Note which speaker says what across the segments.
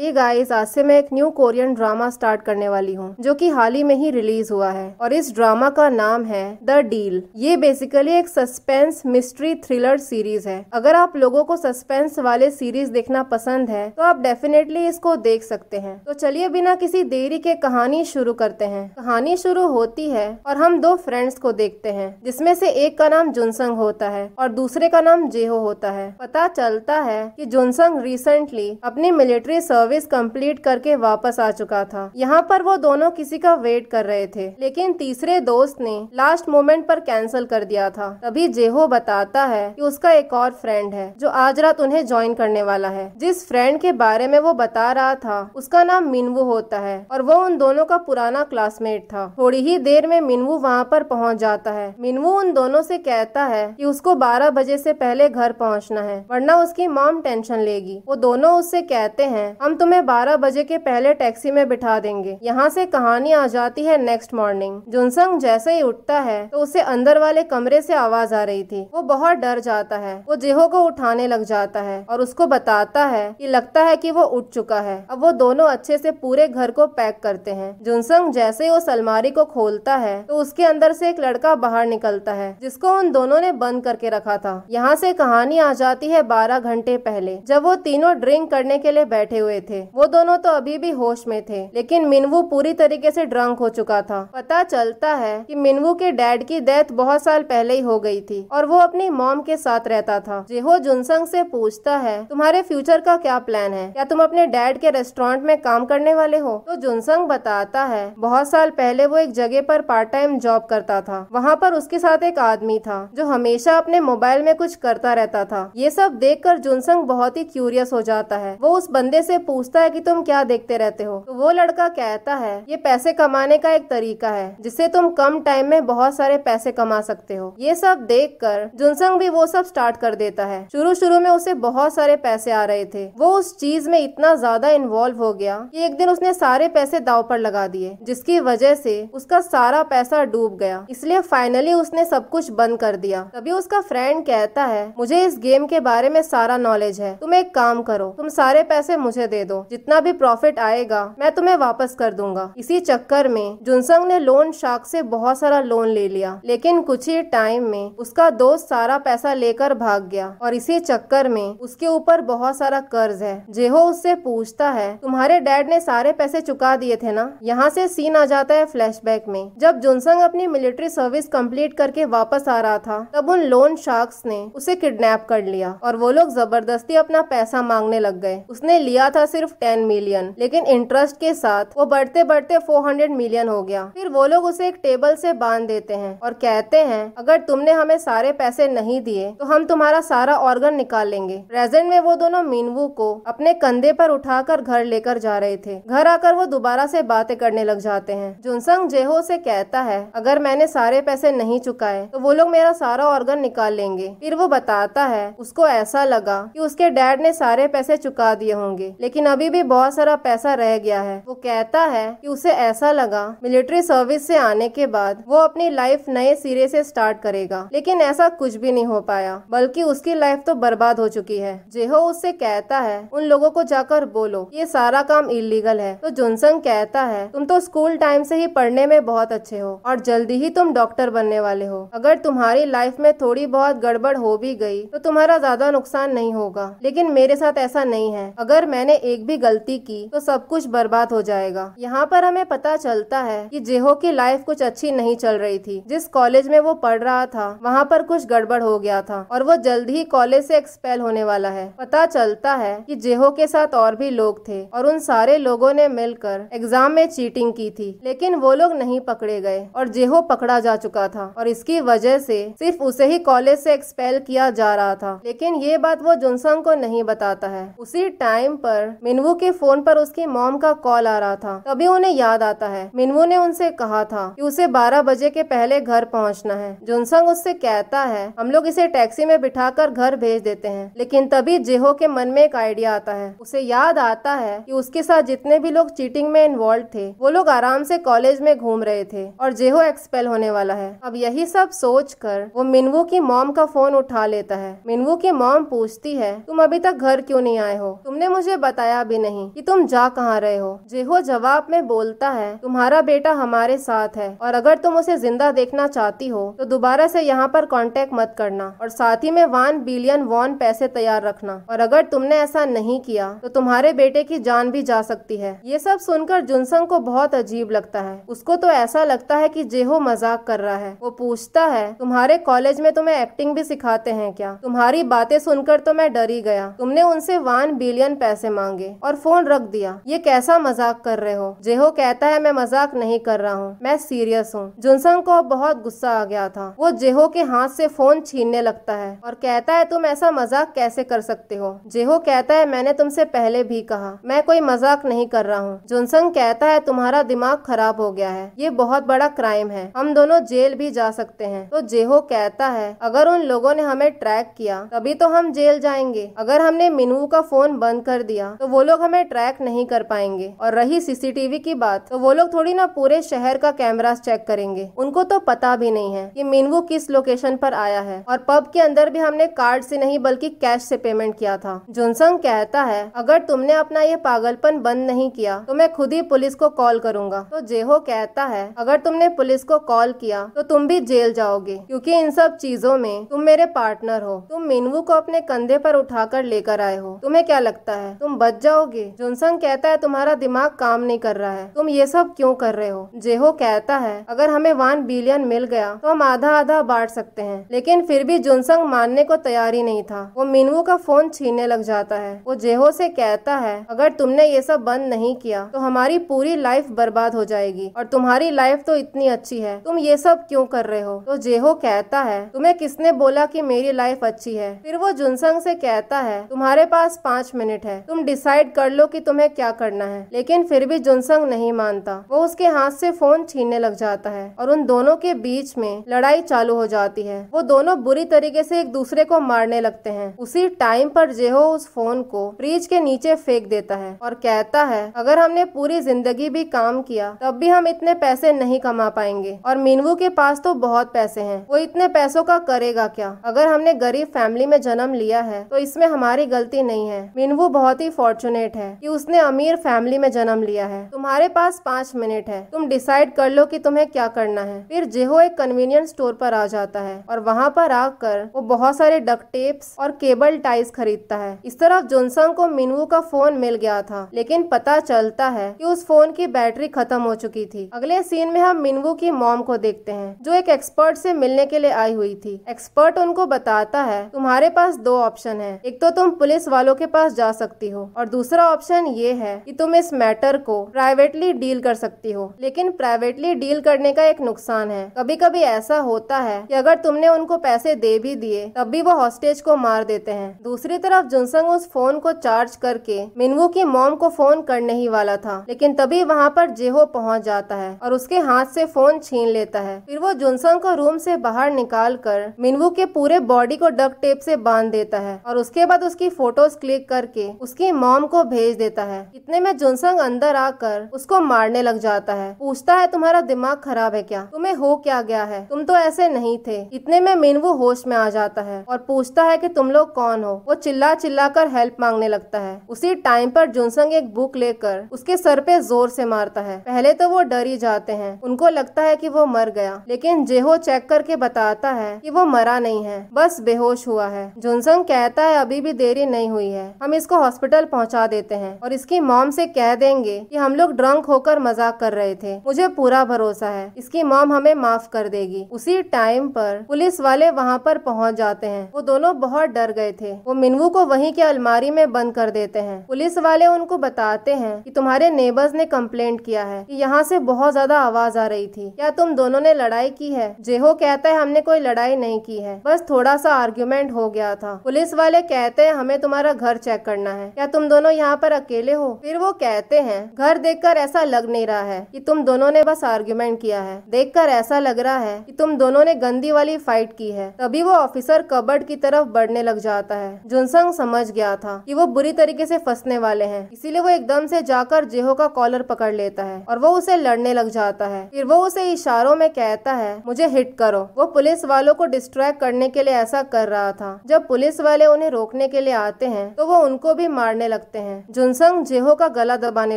Speaker 1: hey guys आज से मैं एक न्यू कोरियन ड्रामा स्टार्ट करने वाली हूँ जो कि हाल ही में ही रिलीज हुआ है और इस ड्रामा का नाम है द डील ये बेसिकली एक सस्पेंस मिस्ट्री थ्रिलर सीरीज है अगर आप लोगों को सस्पेंस वाले सीरीज देखना पसंद है तो आप डेफिनेटली इसको देख सकते हैं तो चलिए बिना किसी देरी के कहानी शुरू करते हैं कहानी शुरू होती है और हम दो फ्रेंड्स को देखते हैं जिसमे से एक का नाम जुनसंग होता है और दूसरे का नाम जेहो होता है पता चलता है की जुनसंग रिसेंटली अपनी मिलिट्री सर्विस सर्विस कंप्लीट करके वापस आ चुका था यहाँ पर वो दोनों किसी का वेट कर रहे थे लेकिन तीसरे दोस्त ने लास्ट मोमेंट पर कैंसिल कर दिया था तभी जेहो बताता है कि उसका एक और फ्रेंड है जो आज रात उन्हें ज्वाइन करने वाला है जिस फ्रेंड के बारे में वो बता रहा था उसका नाम मिनवू होता है और वो उन दोनों का पुराना क्लासमेट था थोड़ी ही देर में मिनवू वहाँ पर पहुँच जाता है मिनवू उन दोनों से कहता है कि उसको बारह बजे से पहले घर पहुँचना है वरना उसकी मॉम टेंशन लेगी वो दोनों उससे कहते हैं हम तुम्हें 12 बजे के पहले टैक्सी में बिठा देंगे यहाँ से कहानी आ जाती है नेक्स्ट मॉर्निंग जुनसंग जैसे ही उठता है तो उसे अंदर वाले कमरे से आवाज आ रही थी वो बहुत डर जाता है वो जेहो को उठाने लग जाता है और उसको बताता है कि लगता है कि वो उठ चुका है अब वो दोनों अच्छे से पूरे घर को पैक करते हैं जुनसंग जैसे ही उस अलमारी को खोलता है तो उसके अंदर से एक लड़का बाहर निकलता है जिसको उन दोनों ने बंद करके रखा था यहाँ से कहानी आ जाती है बारह घंटे पहले जब वो तीनों ड्रिंक करने के लिए बैठे हुए गए थे वो दोनों तो अभी भी होश में थे लेकिन मिनवू पूरी तरीके से ड्रंक हो चुका था पता चलता है कि मिनवू के डैड की डेथ बहुत साल पहले ही हो गई थी और वो अपनी मॉम के साथ रहता था जेहो जुनसंग से पूछता है तुम्हारे फ्यूचर का क्या प्लान है क्या तुम अपने डैड के रेस्टोरेंट में काम करने वाले हो तो जुनसंग बताता है बहुत साल पहले वो एक जगह पर पार्ट टाइम जॉब करता था वहाँ पर उसके साथ एक आदमी था जो हमेशा अपने मोबाइल में कुछ करता रहता था ये सब देखकर जुनसंग बहुत ही क्यूरियस हो जाता है वो उस बंदे से पूछता है कि तुम क्या देखते रहते हो तो वो लड़का कहता है ये पैसे कमाने का एक तरीका है जिससे तुम कम टाइम में बहुत सारे पैसे कमा सकते हो ये सब देख कर जुनसंग भी वो सब स्टार्ट कर देता है शुरू शुरू में उसे बहुत सारे पैसे आ रहे थे वो उस चीज में इतना ज्यादा इन्वॉल्व हो गया कि एक दिन उसने सारे पैसे दाव पर लगा दिए जिसकी वजह से उसका सारा पैसा डूब गया इसलिए फाइनली उसने सब कुछ बंद कर दिया तभी उसका फ्रेंड कहता है मुझे इस गेम के बारे में सारा नॉलेज है तुम एक काम करो तुम सारे पैसे मुझे दे दे दो जितना भी प्रॉफिट आएगा मैं तुम्हें वापस कर दूंगा इसी चक्कर में जुनसंग ने लोन शार्क से बहुत सारा लोन ले लिया लेकिन कुछ ही टाइम में उसका दोस्त सारा पैसा लेकर भाग गया और इसी चक्कर में उसके ऊपर बहुत सारा कर्ज है जेहो उससे पूछता है तुम्हारे डैड ने सारे पैसे चुका दिए थे ना यहाँ से सीन आ जाता है फ्लैशबैक में जब जुनसंग अपनी मिलिट्री सर्विस कंप्लीट करके वापस आ रहा था तब उन लोन शार्क्स ने उसे किडनैप कर लिया और वो लोग जबरदस्ती अपना पैसा मांगने लग गए उसने लिया था सिर्फ टेन मिलियन लेकिन इंटरेस्ट के साथ वो बढ़ते बढ़ते फोर हंड्रेड मिलियन हो गया फिर वो लोग उसे एक टेबल से बांध देते हैं और कहते हैं अगर तुमने हमें सारे पैसे नहीं दिए तो हम तुम्हारा सारा ऑर्गन निकाल लेंगे प्रेजेंट में वो दोनों मीनवू को अपने कंधे पर उठाकर घर लेकर जा रहे थे घर आकर वो दोबारा से बातें करने लग जाते हैं जुनसंग जेहो से कहता है अगर मैंने सारे पैसे नहीं चुकाए तो वो लोग मेरा सारा ऑर्गन निकाल लेंगे फिर वो बताता है उसको ऐसा लगा कि उसके डैड ने सारे पैसे चुका दिए होंगे लेकिन लेकिन अभी भी बहुत सारा पैसा रह गया है वो कहता है कि उसे ऐसा लगा मिलिट्री सर्विस से आने के बाद वो अपनी लाइफ नए सिरे से स्टार्ट करेगा लेकिन ऐसा कुछ भी नहीं हो पाया बल्कि उसकी लाइफ तो बर्बाद हो चुकी है जेहो उससे कहता है उन लोगों को जाकर बोलो ये सारा काम इलीगल है तो जुनसंग कहता है तुम तो स्कूल टाइम से ही पढ़ने में बहुत अच्छे हो और जल्दी ही तुम डॉक्टर बनने वाले हो अगर तुम्हारी लाइफ में थोड़ी बहुत गड़बड़ हो भी गई तो तुम्हारा ज्यादा नुकसान नहीं होगा लेकिन मेरे साथ ऐसा नहीं है अगर मैंने एक भी गलती की तो सब कुछ बर्बाद हो जाएगा यहाँ पर हमें पता चलता है कि जेहो की लाइफ कुछ अच्छी नहीं चल रही थी जिस कॉलेज में वो पढ़ रहा था वहाँ पर कुछ गड़बड़ हो गया था और वो जल्द ही कॉलेज से एक्सपेल होने वाला है पता चलता है कि जेहो के साथ और भी लोग थे और उन सारे लोगों ने मिलकर एग्जाम में चीटिंग की थी लेकिन वो लोग नहीं पकड़े गए और जेहो पकड़ा जा चुका था और इसकी वजह से सिर्फ उसे ही कॉलेज से एक्सपेल किया जा रहा था लेकिन ये बात वो जुनसंग को नहीं बताता है उसी टाइम पर मिनवू के फोन पर उसकी मॉम का कॉल आ रहा था तभी उन्हें याद आता है मिनवू ने उनसे कहा था कि उसे 12 बजे के पहले घर पहुंचना है जुनसंग उससे कहता है हम लोग इसे टैक्सी में बिठाकर घर भेज देते हैं लेकिन तभी जेहो के मन में एक आइडिया आता है उसे याद आता है की उसके साथ जितने भी लोग चीटिंग में इन्वॉल्व थे वो लोग आराम से कॉलेज में घूम रहे थे और जेहो एक्सपेल होने वाला है अब यही सब सोच कर वो मिनवू की मॉम का फोन उठा लेता है मिनवू की मॉम पूछती है तुम अभी तक घर क्यों नहीं आए हो तुमने मुझे बताया बताया भी नहीं कि तुम जा कहाँ रहे हो जेहो जवाब में बोलता है तुम्हारा बेटा हमारे साथ है और अगर तुम उसे जिंदा देखना चाहती हो तो दोबारा से यहाँ पर कॉन्टेक्ट मत करना और साथ ही में वन बिलियन वॉन पैसे तैयार रखना और अगर तुमने ऐसा नहीं किया तो तुम्हारे बेटे की जान भी जा सकती है ये सब सुनकर जुनसंग को बहुत अजीब लगता है उसको तो ऐसा लगता है कि जेहो मजाक कर रहा है वो पूछता है तुम्हारे कॉलेज में तुम्हें एक्टिंग भी सिखाते हैं क्या तुम्हारी बातें सुनकर तो मैं डरी गया तुमने उनसे वन बिलियन पैसे मांगे मांगे और फोन रख दिया ये कैसा मजाक कर रहे हो जेहो कहता है मैं मजाक नहीं कर रहा हूँ मैं सीरियस हूँ जुनसंग को बहुत गुस्सा आ गया था वो जेहो के हाथ से फोन छीनने लगता है और कहता है तुम ऐसा मजाक कैसे कर सकते हो जेहो कहता है मैंने तुमसे पहले भी कहा मैं कोई मजाक नहीं कर रहा हूँ जुनसंग कहता है तुम्हारा दिमाग खराब हो गया है ये बहुत बड़ा क्राइम है हम दोनों जेल भी जा सकते हैं तो जेहो कहता है अगर उन लोगों ने हमें ट्रैक किया तभी तो हम जेल जाएंगे अगर हमने मिनू का फोन बंद कर दिया तो वो लोग हमें ट्रैक नहीं कर पाएंगे और रही सीसीटीवी की बात तो वो लोग थोड़ी ना पूरे शहर का कैमरा चेक करेंगे उनको तो पता भी नहीं है कि मीनवू किस लोकेशन पर आया है और पब के अंदर भी हमने कार्ड से नहीं बल्कि कैश से पेमेंट किया था जुनसंग कहता है अगर तुमने अपना ये पागलपन बंद नहीं किया तो मैं खुद ही पुलिस को कॉल करूंगा तो जेहो कहता है अगर तुमने पुलिस को कॉल किया तो तुम भी जेल जाओगे क्योंकि इन सब चीजों में तुम मेरे पार्टनर हो तुम मीनवू को अपने कंधे पर उठाकर लेकर आए हो तुम्हें क्या लगता है तुम बच जाओगे जोनसन कहता है तुम्हारा दिमाग काम नहीं कर रहा है तुम ये सब क्यों कर रहे हो जेहो कहता है अगर हमें वन बिलियन मिल गया तो हम आधा आधा बांट सकते हैं लेकिन फिर भी जोनसंग मानने को तैयार ही नहीं था वो मीनू का फोन छीनने लग जाता है वो जेहो से कहता है अगर तुमने ये सब बंद नहीं किया तो हमारी पूरी लाइफ बर्बाद हो जाएगी और तुम्हारी लाइफ तो इतनी अच्छी है तुम ये सब क्यों कर रहे हो तो जेहो कहता है तुम्हें किसने बोला की मेरी लाइफ अच्छी है फिर वो जुनसंग से कहता है तुम्हारे पास पाँच मिनट है तुम डिसाइड कर लो कि तुम्हें क्या करना है लेकिन फिर भी जुनसंग नहीं मानता वो उसके हाथ से फोन छीनने लग जाता है और उन दोनों के बीच में लड़ाई चालू हो जाती है वो दोनों बुरी तरीके से एक दूसरे को मारने लगते हैं उसी टाइम पर जेहो उस फोन को फ्रिज के नीचे फेंक देता है और कहता है अगर हमने पूरी जिंदगी भी काम किया तब भी हम इतने पैसे नहीं कमा पाएंगे और मीनवू के पास तो बहुत पैसे हैं वो इतने पैसों का करेगा क्या अगर हमने गरीब फैमिली में जन्म लिया है तो इसमें हमारी गलती नहीं है मीनवू बहुत ही फॉर्चुनेट है कि उसने अमीर फैमिली में जन्म लिया है तुम्हारे पास पाँच मिनट है तुम डिसाइड कर लो कि तुम्हें क्या करना है फिर जेहो एक कन्वीनियंस स्टोर पर आ जाता है और वहाँ पर आकर वो बहुत सारे डक टेप्स और केबल टाइज खरीदता है इस तरफ जोनसंग को मिनवू का फोन मिल गया था लेकिन पता चलता है की उस फोन की बैटरी खत्म हो चुकी थी अगले सीन में हम मिनवू की मॉम को देखते हैं जो एक एक्सपर्ट से मिलने के लिए आई हुई थी एक्सपर्ट उनको बताता है तुम्हारे पास दो ऑप्शन है एक तो तुम पुलिस वालों के पास जा सकती हो और दूसरा ऑप्शन ये है कि तुम इस मैटर को प्राइवेटली डील कर सकती हो लेकिन प्राइवेटली डील करने का एक नुकसान है कभी कभी ऐसा होता है कि अगर तुमने उनको पैसे दे भी दिए तब भी वो हॉस्टेज को मार देते हैं दूसरी तरफ जुनसंग उस फोन को चार्ज करके मिनवू की मॉम को फोन करने ही वाला था लेकिन तभी वहाँ पर जेहो पहुँच जाता है और उसके हाथ से फोन छीन लेता है फिर वो जुनसंग को रूम से बाहर निकाल कर मिनवू के पूरे बॉडी को डक टेप से बांध देता है और उसके बाद उसकी फोटोज क्लिक करके उसकी मॉम मॉम को भेज देता है इतने में जुनसंग अंदर आकर उसको मारने लग जाता है पूछता है तुम्हारा दिमाग खराब है क्या तुम्हें हो क्या गया है तुम तो ऐसे नहीं थे इतने में मिनवू होश में आ जाता है और पूछता है की तुम लोग कौन हो वो चिल्ला चिल्ला कर हेल्प मांगने लगता है उसी टाइम पर जुनसंग एक बुक लेकर उसके सर पे जोर से मारता है पहले तो वो डर ही जाते हैं उनको लगता है कि वो मर गया लेकिन जेहो चेक करके बताता है कि वो मरा नहीं है बस बेहोश हुआ है जुनसंग कहता है अभी भी देरी नहीं हुई है हम इसको हॉस्पिटल पहुंचा देते हैं और इसकी मॉम से कह देंगे कि हम लोग ड्रंक होकर मजाक कर रहे थे मुझे पूरा भरोसा है इसकी मॉम हमें माफ कर देगी उसी टाइम पर पुलिस वाले वहाँ पर पहुँच जाते हैं वो दोनों बहुत डर गए थे वो मिनवू को वहीं के अलमारी में बंद कर देते हैं पुलिस वाले उनको बताते हैं कि तुम्हारे नेबर्स ने कंप्लेंट किया है कि यहाँ से बहुत ज्यादा आवाज आ रही थी क्या तुम दोनों ने लड़ाई की है जेहो कहता है हमने कोई लड़ाई नहीं की है बस थोड़ा सा आर्ग्यूमेंट हो गया था पुलिस वाले कहते हैं हमें तुम्हारा घर चेक करना है क्या तुम तुम दोनों यहाँ पर अकेले हो फिर वो कहते हैं घर देखकर ऐसा लग नहीं रहा है कि तुम दोनों ने बस आर्ग्यूमेंट किया है देखकर ऐसा लग रहा है कि तुम दोनों ने गंदी वाली फाइट की है तभी वो ऑफिसर कबर्ड की तरफ बढ़ने लग जाता है जुनसंग समझ गया था कि वो बुरी तरीके से फंसने वाले हैं इसीलिए वो एकदम से जाकर जेहो का कॉलर पकड़ लेता है और वो उसे लड़ने लग जाता है फिर वो उसे इशारों में कहता है मुझे हिट करो वो पुलिस वालों को डिस्ट्रैक्ट करने के लिए ऐसा कर रहा था जब पुलिस वाले उन्हें रोकने के लिए आते हैं तो वो उनको भी मारने लगते हैं जुनसंग जेहो का गला दबाने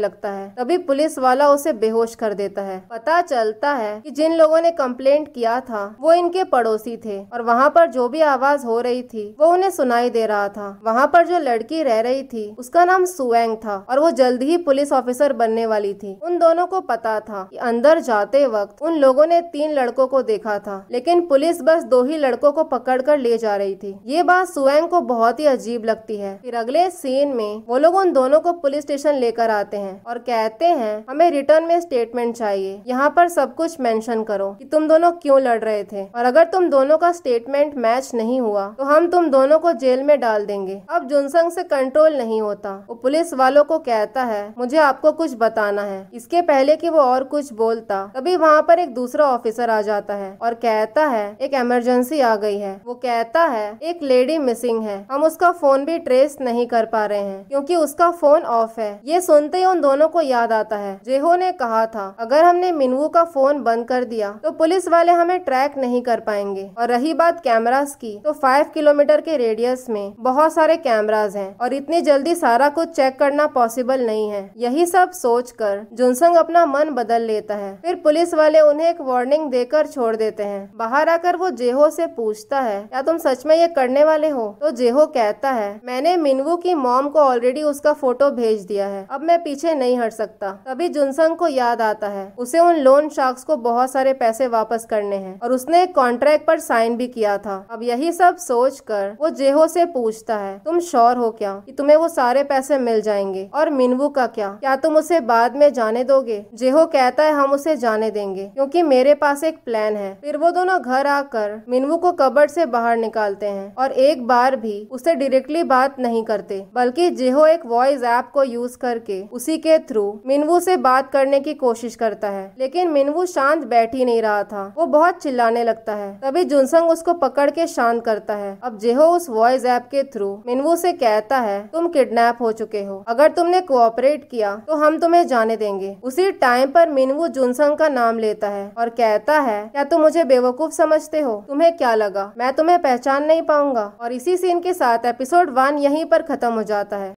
Speaker 1: लगता है तभी पुलिस वाला उसे बेहोश कर देता है पता चलता है कि जिन लोगों ने कंप्लेंट किया था वो इनके पड़ोसी थे और वहाँ पर जो भी आवाज हो रही थी वो उन्हें सुनाई दे रहा था वहाँ पर जो लड़की रह रही थी उसका नाम सुएंग था और वो जल्द ही पुलिस ऑफिसर बनने वाली थी उन दोनों को पता था कि अंदर जाते वक्त उन लोगों ने तीन लड़कों को देखा था लेकिन पुलिस बस दो ही लड़कों को पकड़ कर ले जा रही थी ये बात सुएंग को बहुत ही अजीब लगती है फिर अगले सीन में वो लोग उन दोनों को पुलिस स्टेशन लेकर आते हैं और कहते हैं हमें रिटर्न में स्टेटमेंट चाहिए यहाँ पर सब कुछ मेंशन करो कि तुम दोनों क्यों लड़ रहे थे और अगर तुम दोनों का स्टेटमेंट मैच नहीं हुआ तो हम तुम दोनों को जेल में डाल देंगे अब जुनसंग से कंट्रोल नहीं होता वो पुलिस वालों को कहता है मुझे आपको कुछ बताना है इसके पहले की वो और कुछ बोलता तभी वहाँ पर एक दूसरा ऑफिसर आ जाता है और कहता है एक इमरजेंसी आ गई है वो कहता है एक लेडी मिसिंग है हम उसका फोन भी ट्रेस नहीं कर पा रहे हैं क्योंकि उसका फोन ऑफ है ये सुनते ही उन दोनों को याद आता है जेहो ने कहा था अगर हमने मिनवू का फोन बंद कर दिया तो पुलिस वाले हमें ट्रैक नहीं कर पाएंगे और रही बात कैमरास की तो फाइव किलोमीटर के रेडियस में बहुत सारे कैमराज हैं और इतनी जल्दी सारा कुछ चेक करना पॉसिबल नहीं है यही सब सोच कर जुनसंग अपना मन बदल लेता है फिर पुलिस वाले उन्हें एक वार्निंग देकर छोड़ देते हैं बाहर आकर वो जेहो से पूछता है क्या तुम सच में ये करने वाले हो तो जेहो कहता है मैंने मिनवू की मॉम को ऑलरेडी उसका फोटो भेज दिया है अब मैं पीछे नहीं हट सकता तभी जुनसंग को याद आता है उसे उन लोन शार्क्स को बहुत सारे पैसे वापस करने हैं और उसने एक कॉन्ट्रैक्ट पर साइन भी किया था अब यही सब सोच कर वो जेहो से पूछता है तुम श्योर हो क्या कि तुम्हें वो सारे पैसे मिल जाएंगे और मिनवू का क्या क्या तुम उसे बाद में जाने दोगे जेहो कहता है हम उसे जाने देंगे क्योंकि मेरे पास एक प्लान है फिर वो दोनों घर आकर मिनवू को कबर से बाहर निकालते हैं और एक बार भी उसे डायरेक्टली बात नहीं करते बल्कि जेहो जेहो एक वॉइस ऐप को यूज करके उसी के थ्रू मिनवू से बात करने की कोशिश करता है लेकिन मिनवू शांत बैठ ही नहीं रहा था वो बहुत चिल्लाने लगता है तभी जुनसंग उसको पकड़ के शांत करता है अब जेहो उस वॉइस ऐप के थ्रू मिनवू से कहता है तुम किडनैप हो चुके हो अगर तुमने कोऑपरेट किया तो हम तुम्हें जाने देंगे उसी टाइम पर मिनवू जुनसंग का नाम लेता है और कहता है क्या तुम मुझे बेवकूफ समझते हो तुम्हें क्या लगा मैं तुम्हें पहचान नहीं पाऊंगा और इसी सीन के साथ एपिसोड वन यहीं पर खत्म हो जाता है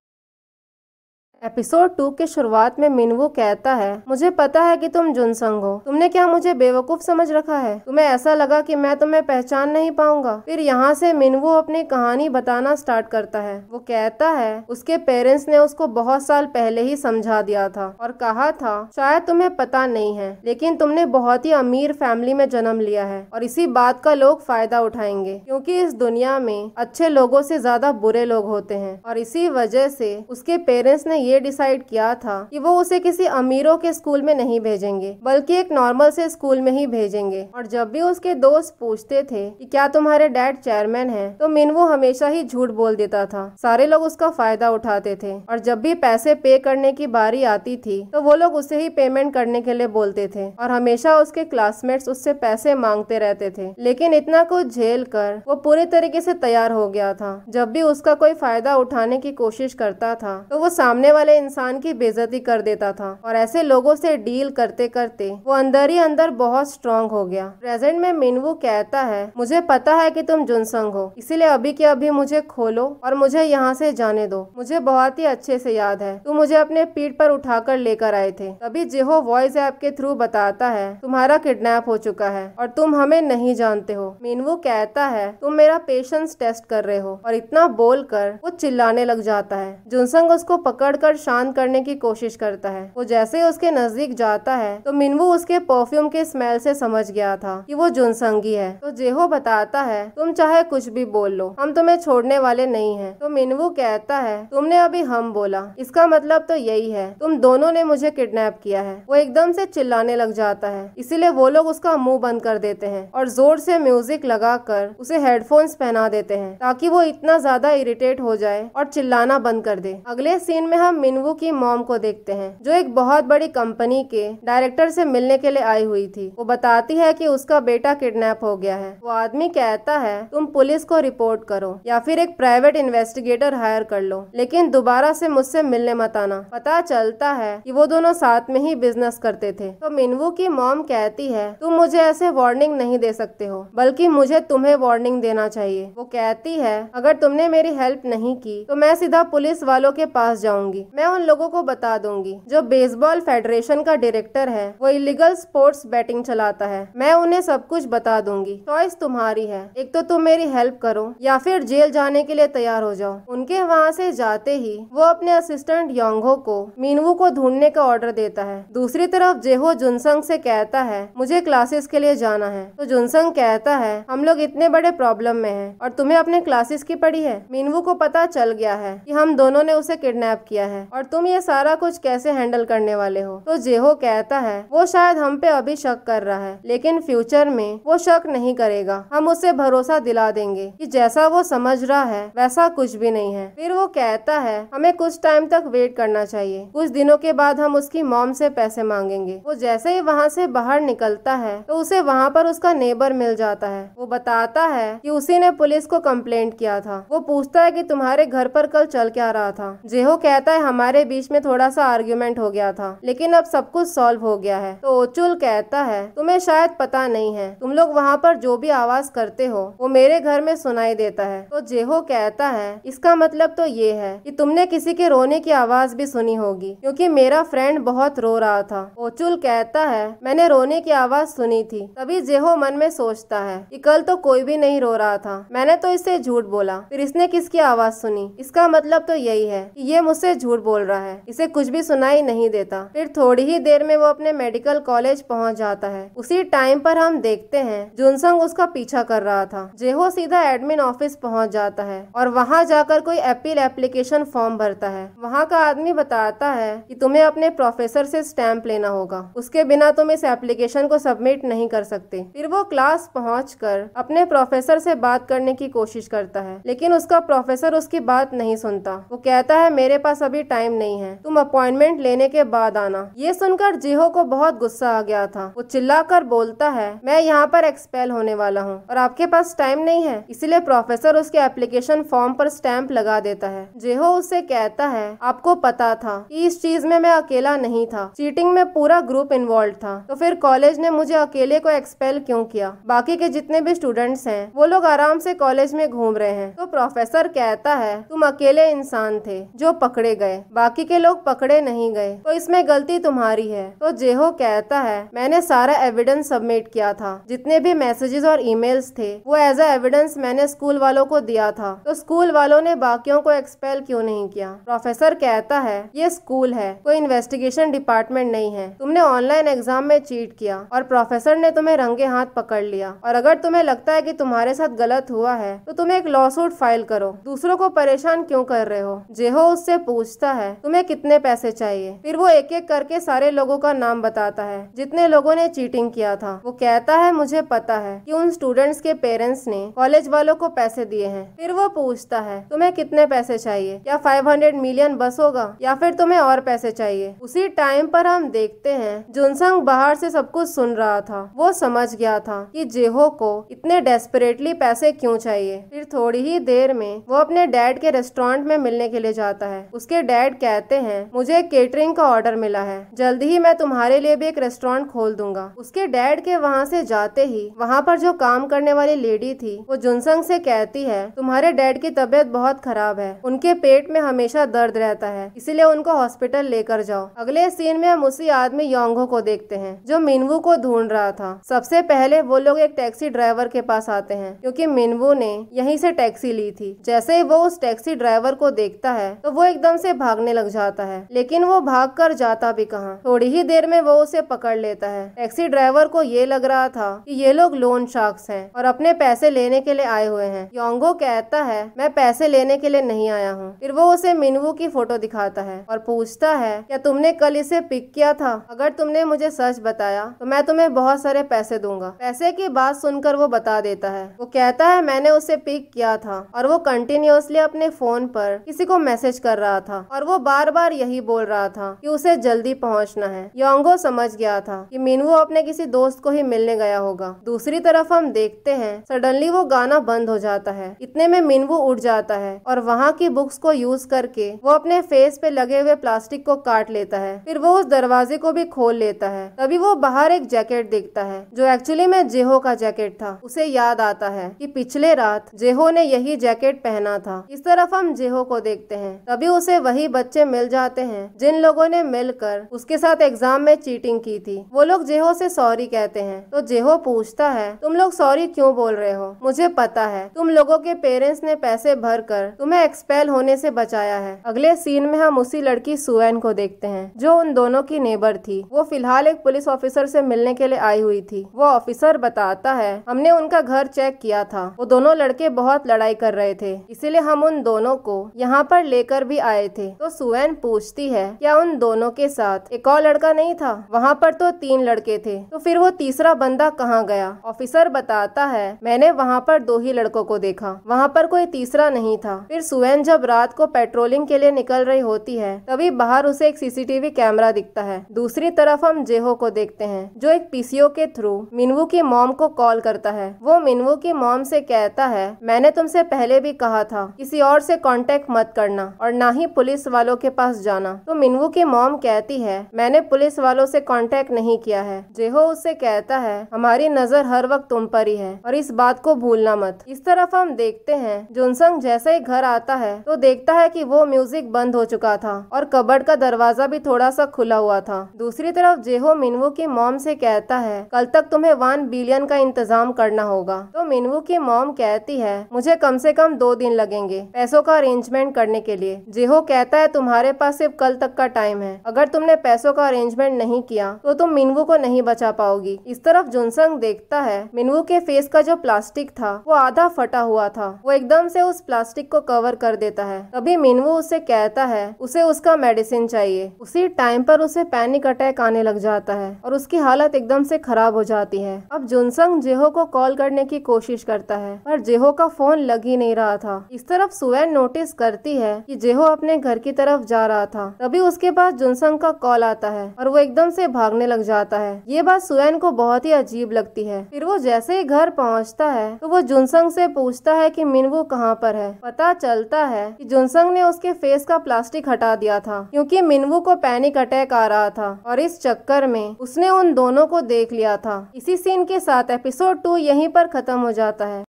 Speaker 1: एपिसोड टू के शुरुआत में मिनवू कहता है मुझे पता है कि तुम जुनसंग हो तुमने क्या मुझे बेवकूफ समझ रखा है तुम्हें ऐसा लगा कि मैं तुम्हें पहचान नहीं पाऊंगा फिर यहाँ से मिनवू अपनी कहानी बताना स्टार्ट करता है वो कहता है उसके पेरेंट्स ने उसको बहुत साल पहले ही समझा दिया था और कहा था शायद तुम्हें पता नहीं है लेकिन तुमने बहुत ही अमीर फैमिली में जन्म लिया है और इसी बात का लोग फायदा उठाएंगे क्योंकि इस दुनिया में अच्छे लोगों से ज्यादा बुरे लोग होते हैं और इसी वजह से उसके पेरेंट्स ने ये ये डिसाइड किया था कि वो उसे किसी अमीरों के स्कूल में नहीं भेजेंगे बल्कि एक नॉर्मल से स्कूल में ही भेजेंगे और जब भी उसके दोस्त पूछते थे कि क्या तुम्हारे डैड चेयरमैन है तो मिनवो हमेशा ही झूठ बोल देता था सारे लोग उसका फायदा उठाते थे और जब भी पैसे पे करने की बारी आती थी तो वो लोग उसे ही पेमेंट करने के लिए बोलते थे और हमेशा उसके क्लासमेट्स उससे पैसे मांगते रहते थे लेकिन इतना कुछ झेल कर वो पूरे तरीके से तैयार हो गया था जब भी उसका कोई फायदा उठाने की कोशिश करता था तो वो सामने वाले वाले इंसान की बेजती कर देता था और ऐसे लोगों से डील करते करते वो अंदर ही अंदर बहुत स्ट्रांग हो गया प्रेजेंट में मिनवू कहता है मुझे पता है कि तुम जुनसंग हो इसीलिए अभी के अभी मुझे खोलो और मुझे यहाँ से जाने दो मुझे बहुत ही अच्छे से याद है तुम मुझे अपने पीठ पर उठाकर लेकर आए थे तभी जेहो वॉइस ऐप के थ्रू बताता है तुम्हारा किडनैप हो चुका है और तुम हमें नहीं जानते हो मीनवू कहता है तुम मेरा पेशेंस टेस्ट कर रहे हो और इतना बोल कर वो चिल्लाने लग जाता है जुनसंग उसको पकड़ कर शांत करने की कोशिश करता है वो जैसे उसके नजदीक जाता है तो मिनवू उसके परफ्यूम के स्मेल से समझ गया था कि वो जुनसंगी है तो जेहो बताता है तुम चाहे कुछ भी बोल लो हम तुम्हें छोड़ने वाले नहीं है तो मिनवू कहता है तुमने अभी हम बोला इसका मतलब तो यही है तुम दोनों ने मुझे किडनेप किया है वो एकदम से चिल्लाने लग जाता है इसीलिए वो लोग उसका मुंह बंद कर देते हैं और जोर से म्यूजिक लगाकर उसे हेडफोन्स पहना देते हैं ताकि वो इतना ज्यादा इरिटेट हो जाए और चिल्लाना बंद कर दे अगले सीन में हम हम मिनवू की मॉम को देखते हैं जो एक बहुत बड़ी कंपनी के डायरेक्टर से मिलने के लिए आई हुई थी वो बताती है कि उसका बेटा किडनैप हो गया है वो आदमी कहता है तुम पुलिस को रिपोर्ट करो या फिर एक प्राइवेट इन्वेस्टिगेटर हायर कर लो लेकिन दोबारा से मुझसे मिलने मत आना पता चलता है कि वो दोनों साथ में ही बिजनेस करते थे तो मिनवू की मॉम कहती है तुम मुझे ऐसे वार्निंग नहीं दे सकते हो बल्कि मुझे तुम्हें वार्निंग देना चाहिए वो कहती है अगर तुमने मेरी हेल्प नहीं की तो मैं सीधा पुलिस वालों के पास जाऊंगी दूंगी मैं उन लोगों को बता दूंगी जो बेसबॉल फेडरेशन का डायरेक्टर है वो इलीगल स्पोर्ट्स बैटिंग चलाता है मैं उन्हें सब कुछ बता दूंगी चॉइस तुम्हारी है एक तो तुम मेरी हेल्प करो या फिर जेल जाने के लिए तैयार हो जाओ उनके वहाँ से जाते ही वो अपने असिस्टेंट योंगो को मीनवू को ढूंढने का ऑर्डर देता है दूसरी तरफ जेहो जुनसंग से कहता है मुझे क्लासेस के लिए जाना है तो जुनसंग कहता है हम लोग इतने बड़े प्रॉब्लम में हैं और तुम्हें अपने क्लासेस की पड़ी है मीनवू को पता चल गया है कि हम दोनों ने उसे किडनैप किया है है और तुम ये सारा कुछ कैसे हैंडल करने वाले हो तो जेहो कहता है वो शायद हम पे अभी शक कर रहा है लेकिन फ्यूचर में वो शक नहीं करेगा हम उसे भरोसा दिला देंगे कि जैसा वो समझ रहा है वैसा कुछ भी नहीं है फिर वो कहता है हमें कुछ टाइम तक वेट करना चाहिए कुछ दिनों के बाद हम उसकी मॉम से पैसे मांगेंगे वो जैसे ही वहाँ से बाहर निकलता है तो उसे वहाँ पर उसका नेबर मिल जाता है वो बताता है कि उसी ने पुलिस को कम्प्लेन्ट किया था वो पूछता है कि तुम्हारे घर पर कल चल क्या रहा था जेहो कहता है हमारे बीच में थोड़ा सा आर्ग्यूमेंट हो गया था लेकिन अब सब कुछ सॉल्व हो गया है तो ओचुल कहता है तुम्हें शायद पता नहीं है तुम लोग वहाँ पर जो भी आवाज करते हो वो मेरे घर में सुनाई देता है तो जेहो कहता है इसका मतलब तो ये है कि तुमने किसी के रोने की आवाज भी सुनी होगी क्योंकि मेरा फ्रेंड बहुत रो रहा था ओचुल कहता है मैंने रोने की आवाज सुनी थी तभी जेहो मन में सोचता है कि कल तो कोई भी नहीं रो रहा था मैंने तो इससे झूठ बोला फिर इसने किसकी आवाज सुनी इसका मतलब तो यही है कि ये मुझसे झूठ झूठ बोल रहा है इसे कुछ भी सुनाई नहीं देता फिर थोड़ी ही देर में वो अपने मेडिकल कॉलेज पहुंच जाता है उसी टाइम पर हम देखते हैं जुनसंग उसका पीछा कर रहा था जेहो सीधा एडमिन ऑफिस पहुंच जाता है और वहां जाकर कोई अपील एप्लीकेशन फॉर्म भरता है वहाँ का आदमी बताता है कि तुम्हें अपने प्रोफेसर से स्टैंप लेना होगा उसके बिना तुम इस एप्लीकेशन को सबमिट नहीं कर सकते फिर वो क्लास पहुँच अपने प्रोफेसर से बात करने की कोशिश करता है लेकिन उसका प्रोफेसर उसकी बात नहीं सुनता वो कहता है मेरे पास अभी अभी टाइम नहीं है तुम अपॉइंटमेंट लेने के बाद आना ये सुनकर जीहो को बहुत गुस्सा आ गया था वो चिल्ला बोलता है मैं यहाँ पर एक्सपेल होने वाला हूँ और आपके पास टाइम नहीं है इसलिए प्रोफेसर उसके एप्लीकेशन फॉर्म पर स्टैंप लगा देता है जेहो उसे कहता है आपको पता था कि इस चीज में मैं अकेला नहीं था चीटिंग में पूरा ग्रुप इन्वॉल्व था तो फिर कॉलेज ने मुझे अकेले को एक्सपेल क्यों किया बाकी के जितने भी स्टूडेंट्स हैं वो लोग आराम से कॉलेज में घूम रहे हैं तो प्रोफेसर कहता है तुम अकेले इंसान थे जो पकड़े गए गए बाकी के लोग पकड़े नहीं गए तो इसमें गलती तुम्हारी है तो जेहो कहता है मैंने सारा एविडेंस सबमिट किया था जितने भी मैसेजेस और ईमेल्स थे वो एज अ एविडेंस मैंने स्कूल वालों को दिया था तो स्कूल वालों ने बाकियों को एक्सपेल क्यों नहीं किया प्रोफेसर कहता है ये स्कूल है कोई इन्वेस्टिगेशन डिपार्टमेंट नहीं है तुमने ऑनलाइन एग्जाम में चीट किया और प्रोफेसर ने तुम्हें रंगे हाथ पकड़ लिया और अगर तुम्हें लगता है की तुम्हारे साथ गलत हुआ है तो तुम एक लॉसूट फाइल करो दूसरों को परेशान क्यों कर रहे हो जेहो उससे पूछता पूछता है तुम्हें कितने पैसे चाहिए फिर वो एक एक करके सारे लोगों का नाम बताता है जितने लोगों ने चीटिंग किया था वो कहता है मुझे पता है कि उन स्टूडेंट्स के पेरेंट्स ने कॉलेज वालों को पैसे दिए हैं फिर वो पूछता है तुम्हें कितने पैसे चाहिए क्या 500 मिलियन बस होगा या फिर तुम्हें और पैसे चाहिए उसी टाइम पर हम देखते हैं जुनसंग बाहर से सब कुछ सुन रहा था वो समझ गया था कि जेहो को इतने डेस्परेटली पैसे क्यों चाहिए फिर थोड़ी ही देर में वो अपने डैड के रेस्टोरेंट में मिलने के लिए जाता है उसके डैड कहते हैं मुझे केटरिंग का ऑर्डर मिला है जल्द ही मैं तुम्हारे लिए भी एक रेस्टोरेंट खोल दूंगा उसके डैड के वहाँ से जाते ही वहाँ पर जो काम करने वाली लेडी थी वो जुनसंग से कहती है तुम्हारे डैड की तबीयत बहुत खराब है उनके पेट में हमेशा दर्द रहता है इसीलिए उनको हॉस्पिटल लेकर जाओ अगले सीन में हम उसी आदमी योंगो को देखते हैं जो मीनवू को ढूंढ रहा था सबसे पहले वो लोग एक टैक्सी ड्राइवर के पास आते हैं क्योंकि मीनवू ने यहीं से टैक्सी ली थी जैसे ही वो उस टैक्सी ड्राइवर को देखता है तो वो एकदम से भागने लग जाता है लेकिन वो भाग कर जाता भी कहा थोड़ी ही देर में वो उसे पकड़ लेता है टैक्सी ड्राइवर को ये लग रहा था कि ये लोग लोन शार्क्स हैं और अपने पैसे लेने के लिए आए हुए हैं योंगो कहता है मैं पैसे लेने के लिए नहीं आया हूँ फिर वो उसे मिनवू की फोटो दिखाता है और पूछता है क्या तुमने कल इसे पिक किया था अगर तुमने मुझे सच बताया तो मैं तुम्हें बहुत सारे पैसे दूंगा पैसे की बात सुनकर वो बता देता है वो कहता है मैंने उसे पिक किया था और वो कंटिन्यूसली अपने फोन पर किसी को मैसेज कर रहा था और वो बार बार यही बोल रहा था कि उसे जल्दी पहुंचना है योंगो समझ गया था कि मीनू अपने किसी दोस्त को ही मिलने गया होगा दूसरी तरफ हम देखते हैं सडनली वो गाना बंद हो जाता है इतने में मीनवू उठ जाता है और वहाँ की बुक्स को यूज करके वो अपने फेस पे लगे हुए प्लास्टिक को काट लेता है फिर वो उस दरवाजे को भी खोल लेता है तभी वो बाहर एक जैकेट देखता है जो एक्चुअली में जेहो का जैकेट था उसे याद आता है कि पिछले रात जेहो ने यही जैकेट पहना था इस तरफ हम जेहो को देखते हैं तभी उसे वही वही बच्चे मिल जाते हैं जिन लोगों ने मिलकर उसके साथ एग्जाम में चीटिंग की थी वो लोग जेहो से सॉरी कहते हैं तो जेहो पूछता है तुम लोग सॉरी क्यों बोल रहे हो मुझे पता है तुम लोगों के पेरेंट्स ने पैसे भर कर तुम्हें एक्सपेल होने से बचाया है अगले सीन में हम उसी लड़की सुवैन को देखते हैं जो उन दोनों की नेबर थी वो फिलहाल एक पुलिस ऑफिसर से मिलने के लिए आई हुई थी वो ऑफिसर बताता है हमने उनका घर चेक किया था वो दोनों लड़के बहुत लड़ाई कर रहे थे इसीलिए हम उन दोनों को यहाँ पर लेकर भी आए थे थे तो सुएन पूछती है क्या उन दोनों के साथ एक और लड़का नहीं था वहाँ पर तो तीन लड़के थे तो फिर वो तीसरा बंदा कहाँ गया ऑफिसर बताता है मैंने वहाँ पर दो ही लड़कों को देखा वहाँ पर कोई तीसरा नहीं था फिर सुएन जब रात को पेट्रोलिंग के लिए निकल रही होती है तभी बाहर उसे एक सीसीटीवी कैमरा दिखता है दूसरी तरफ हम जेहो को देखते हैं जो एक पीसीओ के थ्रू मिनवू की मॉम को कॉल करता है वो मिनवू की मॉम से कहता है मैंने तुमसे पहले भी कहा था किसी और से कॉन्टेक्ट मत करना और ना ही पुलिस पुलिस वालों के पास जाना तो मिनवू की मॉम कहती है मैंने पुलिस वालों से कांटेक्ट नहीं किया है जेहो उससे कहता है हमारी नजर हर वक्त तुम पर ही है और इस बात को भूलना मत इस तरफ हम देखते हैं जुनसंग जैसे ही घर आता है तो देखता है कि वो म्यूजिक बंद हो चुका था और कबर्ड का दरवाजा भी थोड़ा सा खुला हुआ था दूसरी तरफ जेहो मिनवू की मॉम से कहता है कल तक तुम्हे वन बिलियन का इंतजाम करना होगा तो मिनवू की मॉम कहती है मुझे कम से कम दो दिन लगेंगे पैसों का अरेंजमेंट करने के लिए जेहो कह कहता है तुम्हारे पास सिर्फ कल तक का टाइम है अगर तुमने पैसों का अरेंजमेंट नहीं किया तो तुम मिनवू को नहीं बचा पाओगी इस तरफ जुनसंग देखता है मिनवू के फेस का जो प्लास्टिक था वो आधा फटा हुआ था वो एकदम से उस प्लास्टिक को कवर कर देता है तभी मिनवू उसे कहता है उसे उसका मेडिसिन चाहिए उसी टाइम पर उसे पैनिक अटैक आने लग जाता है और उसकी हालत एकदम से खराब हो जाती है अब जुनसंग जेहो को कॉल करने की कोशिश करता है पर जेहो का फोन लग ही नहीं रहा था इस तरफ सुवैन नोटिस करती है कि जेहो अपने घर घर की तरफ जा रहा था तभी उसके पास जुनसंग का कॉल आता है और वो एकदम से भागने लग जाता है ये बात सुयन को बहुत ही अजीब लगती है फिर वो जैसे ही घर पहुंचता है तो वो जुनसंग से पूछता है कि मिनवू कहाँ पर है पता चलता है कि जुनसंग ने उसके फेस का प्लास्टिक हटा दिया था क्योंकि मिनवू को पैनिक अटैक आ रहा था और इस चक्कर में उसने उन दोनों को देख लिया था इसी सीन के साथ एपिसोड टू यहीं पर खत्म हो जाता है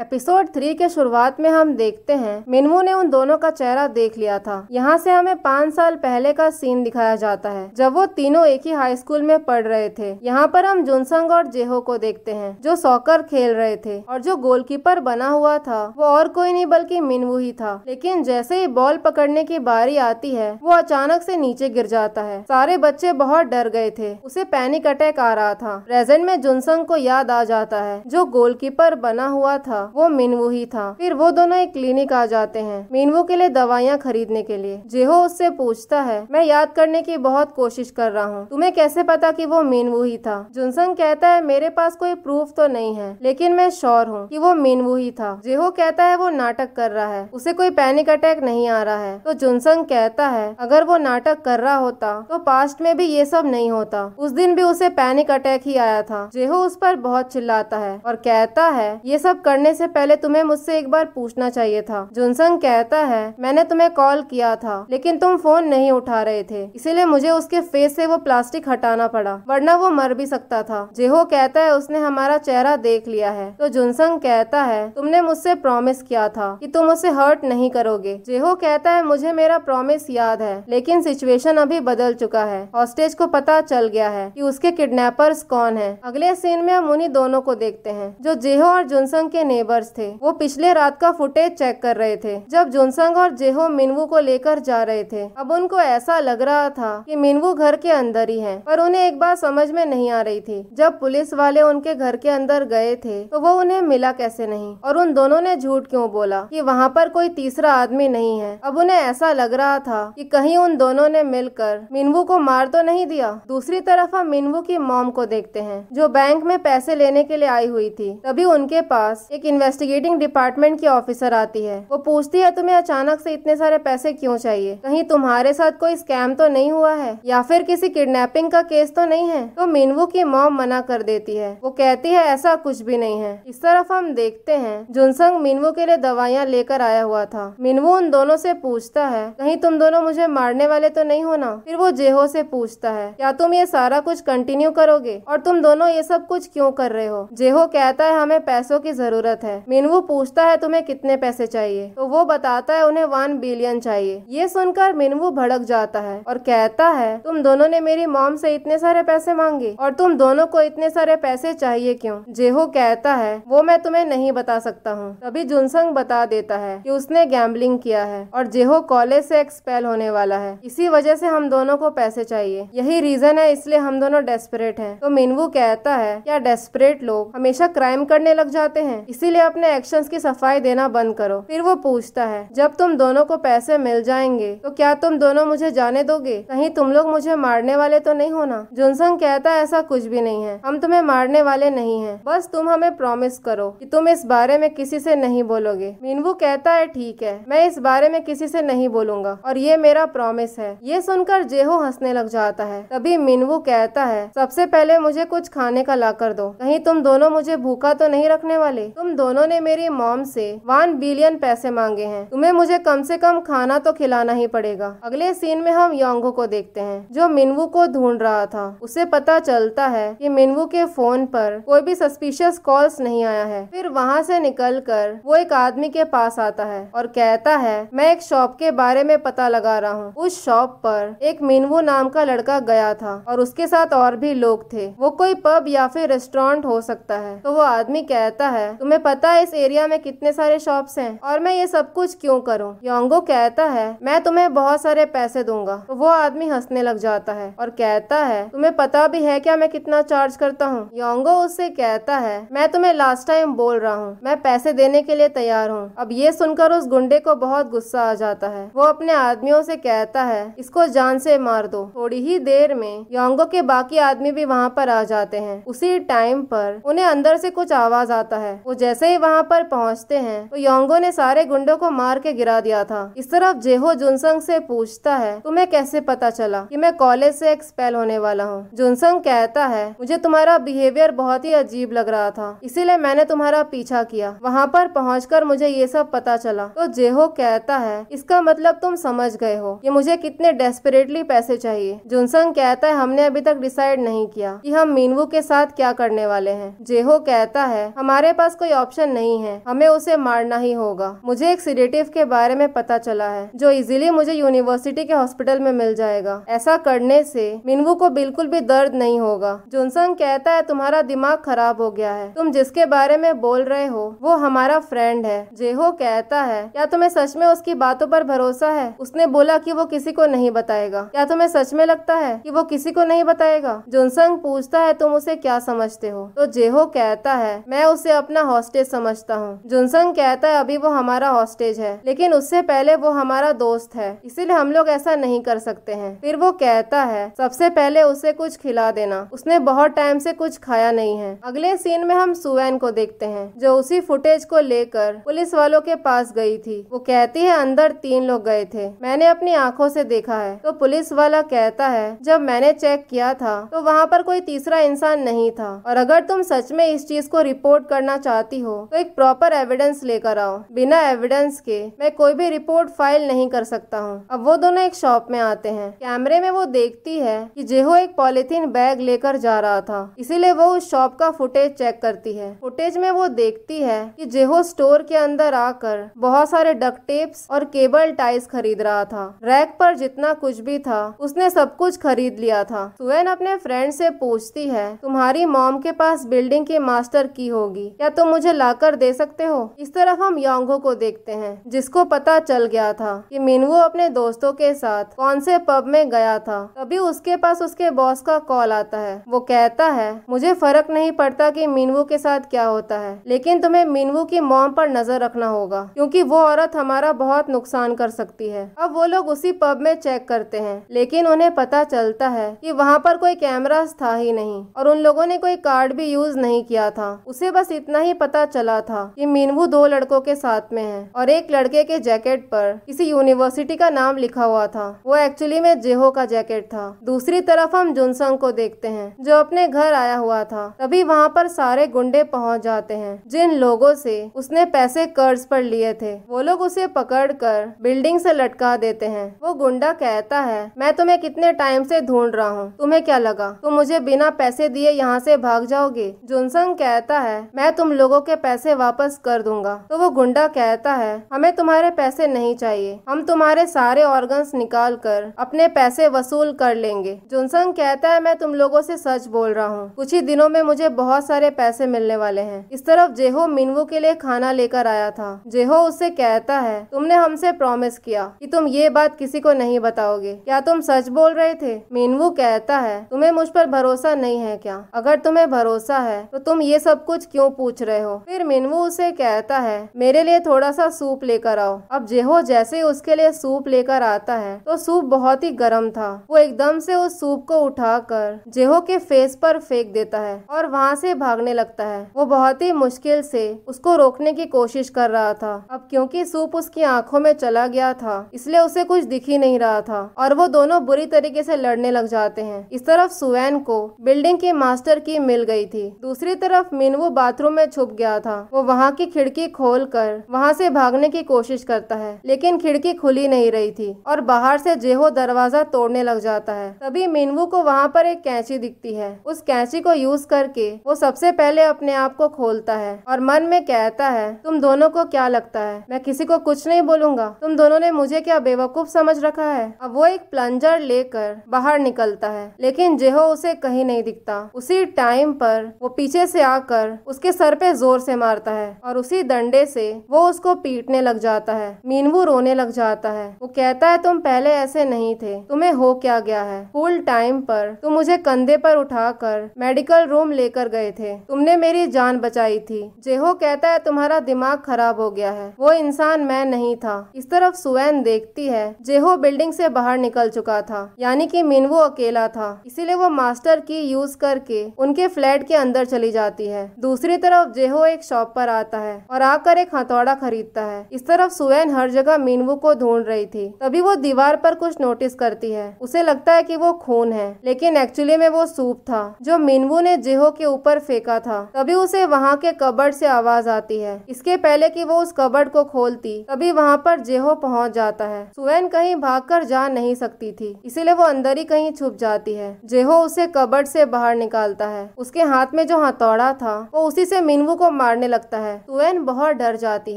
Speaker 1: एपिसोड थ्री के शुरुआत में हम देखते हैं मिनमू ने उन दोनों का चेहरा देख लिया था यहाँ से हमें पाँच साल पहले का सीन दिखाया जाता है जब वो तीनों एक ही हाई स्कूल में पढ़ रहे थे यहाँ पर हम जुनसंग और जेहो को देखते हैं जो सॉकर खेल रहे थे और जो गोलकीपर बना हुआ था वो और कोई नहीं बल्कि मिनवू ही था लेकिन जैसे ही बॉल पकड़ने की बारी आती है वो अचानक से नीचे गिर जाता है सारे बच्चे बहुत डर गए थे उसे पैनिक अटैक आ रहा था प्रेजेंट में जुनसंग को याद आ जाता है जो गोलकीपर बना हुआ था वो मीनवो ही था फिर वो दोनों एक क्लिनिक आ जाते हैं मीनवू के लिए दवाइयाँ खरीदने के लिए जेहो उससे पूछता है मैं याद करने की बहुत कोशिश कर रहा हूँ तुम्हें कैसे पता की वो मीनवू ही था जुनसंग कहता है मेरे पास कोई प्रूफ तो नहीं है लेकिन मैं श्योर हूँ की वो मीनवू ही था जेहो कहता है वो नाटक कर रहा है उसे कोई पैनिक अटैक नहीं आ रहा है तो जुनसंग कहता है अगर वो नाटक कर रहा होता तो पास्ट में भी ये सब नहीं होता उस दिन भी उसे पैनिक अटैक ही आया था जेहो उस पर बहुत चिल्लाता है और कहता है ये सब करने से पहले तुम्हें मुझसे एक बार पूछना चाहिए था जुनसंग कहता है मैंने तुम्हें कॉल किया था लेकिन तुम फोन नहीं उठा रहे थे इसीलिए मुझे उसके फेस से वो प्लास्टिक हटाना पड़ा वरना वो मर भी सकता था जेहो कहता है उसने हमारा चेहरा देख लिया है तो जुनसंग कहता है तुमने मुझसे प्रॉमिस किया था कि तुम उसे हर्ट नहीं करोगे जेहो कहता है मुझे मेरा प्रॉमिस याद है लेकिन सिचुएशन अभी बदल चुका है हॉस्टेज को पता चल गया है कि उसके किडनैपर्स कौन है अगले सीन में हम उन्हीं दोनों को देखते हैं जो जेहो और जुनसंग के नेबर्स थे वो पिछले रात का फुटेज चेक कर रहे थे जब जोनसंग और जेहो मिनवू को लेकर जा रहे थे अब उनको ऐसा लग रहा था कि मिनवू घर के अंदर ही है पर उन्हें एक बात समझ में नहीं आ रही थी जब पुलिस वाले उनके घर के अंदर गए थे तो वो उन्हें मिला कैसे नहीं और उन दोनों ने झूठ क्यों बोला कि वहाँ पर कोई तीसरा आदमी नहीं है अब उन्हें ऐसा लग रहा था कि कहीं उन दोनों ने मिलकर मिनवू को मार तो नहीं दिया दूसरी तरफ हम मिनवू की मॉम को देखते हैं जो बैंक में पैसे लेने के लिए आई हुई थी तभी उनके पास एक इन्वेस्टिगेटिंग डिपार्टमेंट की ऑफिसर आती है वो पूछती है तुम्हें अचानक से इतने सारे पैसे क्यों चाहिए कहीं तुम्हारे साथ कोई स्कैम तो नहीं हुआ है या फिर किसी किडनैपिंग का केस तो नहीं है तो मीनवू की मॉम मना कर देती है वो कहती है ऐसा कुछ भी नहीं है इस तरफ हम देखते हैं जुनसंग मीनवू के लिए दवाइयाँ लेकर आया हुआ था मीनवू उन दोनों से पूछता है कहीं तुम दोनों मुझे मारने वाले तो नहीं हो ना फिर वो जेहो से पूछता है क्या तुम ये सारा कुछ कंटिन्यू करोगे और तुम दोनों ये सब कुछ क्यों कर रहे हो जेहो कहता है हमें पैसों की जरूरत जरूरत है मिनवू पूछता है तुम्हें कितने पैसे चाहिए तो वो बताता है उन्हें वन बिलियन चाहिए ये सुनकर मिनवू भड़क जाता है और कहता है तुम दोनों ने मेरी मॉम से इतने सारे पैसे मांगे और तुम दोनों को इतने सारे पैसे चाहिए क्यों जेहो कहता है वो मैं तुम्हें नहीं बता सकता हूँ तभी जुनसंग बता देता है कि उसने गैम्बलिंग किया है और जेहो कॉलेज से एक्सपेल होने वाला है इसी वजह से हम दोनों को पैसे चाहिए यही रीजन है इसलिए हम दोनों डेस्परेट हैं तो मिनवू कहता है क्या डेस्परेट लोग हमेशा क्राइम करने लग जाते हैं इसी इसीलिए अपने एक्शन की सफाई देना बंद करो फिर वो पूछता है जब तुम दोनों को पैसे मिल जाएंगे तो क्या तुम दोनों मुझे जाने दोगे कहीं तुम लोग मुझे मारने वाले तो नहीं होना जुनसंग कहता ऐसा कुछ भी नहीं है हम तुम्हें मारने वाले नहीं है बस तुम हमें प्रॉमिस करो कि तुम इस बारे में किसी से नहीं बोलोगे मीनवू कहता है ठीक है मैं इस बारे में किसी से नहीं बोलूंगा और ये मेरा प्रॉमिस है ये सुनकर जेहो हंसने लग जाता है तभी मीनवू कहता है सबसे पहले मुझे कुछ खाने का ला कर दो कहीं तुम दोनों मुझे भूखा तो नहीं रखने वाले तुम दोनों ने मेरी मॉम से वन बिलियन पैसे मांगे हैं तुम्हें मुझे कम से कम खाना तो खिलाना ही पड़ेगा अगले सीन में हम योंगो को देखते हैं जो मिनवू को ढूंढ रहा था उसे पता चलता है कि मिनवू के फोन पर कोई भी सस्पिशियस कॉल्स नहीं आया है फिर वहाँ से कर वो एक आदमी के पास आता है और कहता है मैं एक शॉप के बारे में पता लगा रहा हूँ उस शॉप पर एक मिनवू नाम का लड़का गया था और उसके साथ और भी लोग थे वो कोई पब या फिर रेस्टोरेंट हो सकता है तो वो आदमी कहता है तुम्हें पता है इस एरिया में कितने सारे शॉप्स हैं और मैं ये सब कुछ क्यों करूं योंगो कहता है मैं तुम्हें बहुत सारे पैसे दूंगा तो वो आदमी हंसने लग जाता है और कहता है तुम्हें पता भी है क्या मैं कितना चार्ज करता हूँ योंगो उससे कहता है मैं तुम्हें लास्ट टाइम बोल रहा हूँ मैं पैसे देने के लिए तैयार हूँ अब ये सुनकर उस गुंडे को बहुत गुस्सा आ जाता है वो अपने आदमियों से कहता है इसको जान से मार दो थोड़ी ही देर में योंगो के बाकी आदमी भी वहाँ पर आ जाते हैं उसी टाइम पर उन्हें अंदर से कुछ आवाज आता है वो जैसे जैसे ही वहाँ पर पहुँचते हैं तो योंगो ने सारे गुंडों को मार के गिरा दिया था इस तरफ जेहो जुनसंग से पूछता है तुम्हें कैसे पता चला कि मैं कॉलेज से एक्सपेल होने वाला हूँ जुनसंग कहता है मुझे तुम्हारा बिहेवियर बहुत ही अजीब लग रहा था इसीलिए मैंने तुम्हारा पीछा किया वहाँ पर पहुँच मुझे ये सब पता चला तो जेहो कहता है इसका मतलब तुम समझ गए हो कि मुझे कितने डेस्परेटली पैसे चाहिए जुनसंग कहता है हमने अभी तक डिसाइड नहीं किया कि हम मीनवू के साथ क्या करने वाले हैं जेहो कहता है हमारे पास कोई ऑप्शन नहीं है हमें उसे मारना ही होगा मुझे एक सीडेटिव के बारे में पता चला है जो इजीली मुझे यूनिवर्सिटी के हॉस्पिटल में मिल जाएगा ऐसा करने से मिनवू को बिल्कुल भी दर्द नहीं होगा जुनसंग कहता है तुम्हारा दिमाग खराब हो गया है तुम जिसके बारे में बोल रहे हो वो हमारा फ्रेंड है जेहो कहता है क्या तुम्हें सच में उसकी बातों पर भरोसा है उसने बोला की वो किसी को नहीं बताएगा क्या तुम्हें सच में लगता है कि वो किसी को नहीं बताएगा जोनसंग पूछता है तुम उसे क्या समझते हो तो जेहो कहता है मैं उसे अपना हॉस्टल हॉस्टेज समझता हूँ जुनसंग कहता है अभी वो हमारा हॉस्टेज है लेकिन उससे पहले वो हमारा दोस्त है इसीलिए हम लोग ऐसा नहीं कर सकते हैं फिर वो कहता है सबसे पहले उसे कुछ खिला देना उसने बहुत टाइम से कुछ खाया नहीं है अगले सीन में हम सुवैन को देखते हैं जो उसी फुटेज को लेकर पुलिस वालों के पास गई थी वो कहती है अंदर तीन लोग गए थे मैंने अपनी आंखों से देखा है तो पुलिस वाला कहता है जब मैंने चेक किया था तो वहाँ पर कोई तीसरा इंसान नहीं था और अगर तुम सच में इस चीज को रिपोर्ट करना चाहती चाहती हो तो एक प्रॉपर एविडेंस लेकर आओ बिना एविडेंस के मैं कोई भी रिपोर्ट फाइल नहीं कर सकता हूँ अब वो दोनों एक शॉप में आते हैं कैमरे में वो देखती है कि जेहो एक पॉलिथीन बैग लेकर जा रहा था इसीलिए वो उस शॉप का फुटेज चेक करती है फुटेज में वो देखती है कि जेहो स्टोर के अंदर आकर बहुत सारे डक टेप्स और केबल टाइल्स खरीद रहा था रैक पर जितना कुछ भी था उसने सब कुछ खरीद लिया था सुवेन अपने फ्रेंड से पूछती है तुम्हारी मॉम के पास बिल्डिंग की मास्टर की होगी क्या तुम मुझे मुझे लाकर दे सकते हो इस तरफ हम योंगो को देखते हैं जिसको पता चल गया था कि मीनू अपने दोस्तों के साथ कौन से पब में गया था तभी उसके पास उसके बॉस का कॉल आता है वो कहता है मुझे फर्क नहीं पड़ता कि मीनू के साथ क्या होता है लेकिन तुम्हें मीनू की मॉम पर नजर रखना होगा क्योंकि वो औरत हमारा बहुत नुकसान कर सकती है अब वो लोग उसी पब में चेक करते हैं लेकिन उन्हें पता चलता है कि वहाँ पर कोई कैमरा था ही नहीं और उन लोगों ने कोई कार्ड भी यूज नहीं किया था उसे बस इतना ही पता पता चला था कि मीनू दो लड़कों के साथ में है और एक लड़के के जैकेट पर किसी यूनिवर्सिटी का नाम लिखा हुआ था वो एक्चुअली में जेहो का जैकेट था दूसरी तरफ हम जुनसंग को देखते हैं जो अपने घर आया हुआ था तभी वहाँ पर सारे गुंडे पहुँच जाते हैं जिन लोगों से उसने पैसे कर्ज पर लिए थे वो लोग उसे पकड़ कर बिल्डिंग से लटका देते हैं वो गुंडा कहता है मैं तुम्हें कितने टाइम से ढूंढ रहा हूँ तुम्हें क्या लगा तुम मुझे बिना पैसे दिए यहाँ से भाग जाओगे जुनसंग कहता है मैं तुम लोगों के पैसे वापस कर दूंगा तो वो गुंडा कहता है हमें तुम्हारे पैसे नहीं चाहिए हम तुम्हारे सारे ऑर्गन्स निकाल कर अपने पैसे वसूल कर लेंगे जुनसंग कहता है मैं तुम लोगों से सच बोल रहा हूँ कुछ ही दिनों में मुझे बहुत सारे पैसे मिलने वाले हैं इस तरफ जेहो मिनवू के लिए खाना लेकर आया था जेहो उससे कहता है तुमने हमसे प्रॉमिस किया कि तुम ये बात किसी को नहीं बताओगे क्या तुम सच बोल रहे थे मीनवू कहता है तुम्हें मुझ पर भरोसा नहीं है क्या अगर तुम्हें भरोसा है तो तुम ये सब कुछ क्यों पूछ रहे हो फिर मिनवू उसे कहता है मेरे लिए थोड़ा सा सूप लेकर आओ अब जेहो जैसे ही उसके लिए सूप लेकर आता है तो सूप बहुत ही गर्म था वो एकदम से उस सूप को उठाकर जेहो के फेस पर फेंक देता है और वहाँ से भागने लगता है वो बहुत ही मुश्किल से उसको रोकने की कोशिश कर रहा था अब क्योंकि सूप उसकी आंखों में चला गया था इसलिए उसे कुछ दिख ही नहीं रहा था और वो दोनों बुरी तरीके से लड़ने लग जाते हैं इस तरफ सुवैन को बिल्डिंग के मास्टर की मिल गई थी दूसरी तरफ मिनवू बाथरूम में छुप गया गया था वो वहाँ की खिड़की खोल कर वहाँ से भागने की कोशिश करता है लेकिन खिड़की खुली नहीं रही थी और बाहर से जेहो दरवाजा तोड़ने लग जाता है तभी मिनवू को वहाँ पर एक कैंची दिखती है उस कैंची को यूज करके वो सबसे पहले अपने आप को खोलता है और मन में कहता है तुम दोनों को क्या लगता है मैं किसी को कुछ नहीं बोलूंगा तुम दोनों ने मुझे क्या बेवकूफ समझ रखा है अब वो एक प्लंजर लेकर बाहर निकलता है लेकिन जेहो उसे कहीं नहीं दिखता उसी टाइम पर वो पीछे से आकर उसके सर पे जोर जोर से मारता है और उसी डंडे से वो उसको पीटने लग जाता है मीनवू रोने लग जाता है वो कहता है तुम पहले ऐसे नहीं थे तुम्हें हो क्या गया है फुल टाइम पर तुम मुझे कंधे पर उठाकर मेडिकल रूम लेकर गए थे तुमने मेरी जान बचाई थी जेहो कहता है तुम्हारा दिमाग खराब हो गया है वो इंसान मैं नहीं था इस तरफ सुवैन देखती है जेहो बिल्डिंग से बाहर निकल चुका था यानी कि मीनवू अकेला था इसीलिए वो मास्टर की यूज करके उनके फ्लैट के अंदर चली जाती है दूसरी तरफ जेहो एक शॉप पर आता है और आकर एक हथौड़ा खरीदता है इस तरफ सुवेन हर जगह मीनवू को ढूंढ रही थी तभी वो दीवार पर कुछ नोटिस करती है उसे लगता है की वो खून है लेकिन एक्चुअली में वो सूप था जो मीनवू ने जेहो के ऊपर फेंका था तभी उसे वहाँ के कबर्ड से आवाज आती है इसके पहले की वो उस कबर्ड को खोलती तभी वहाँ पर जेहो पहुँच जाता है सुवेन कहीं भाग जा नहीं सकती थी इसीलिए वो अंदर ही कहीं छुप जाती है जेहो उसे कबर्ड से बाहर निकालता है उसके हाथ में जो हथौड़ा था वो उसी से मीनवू को मारने लगता है तुएन बहुत डर जाती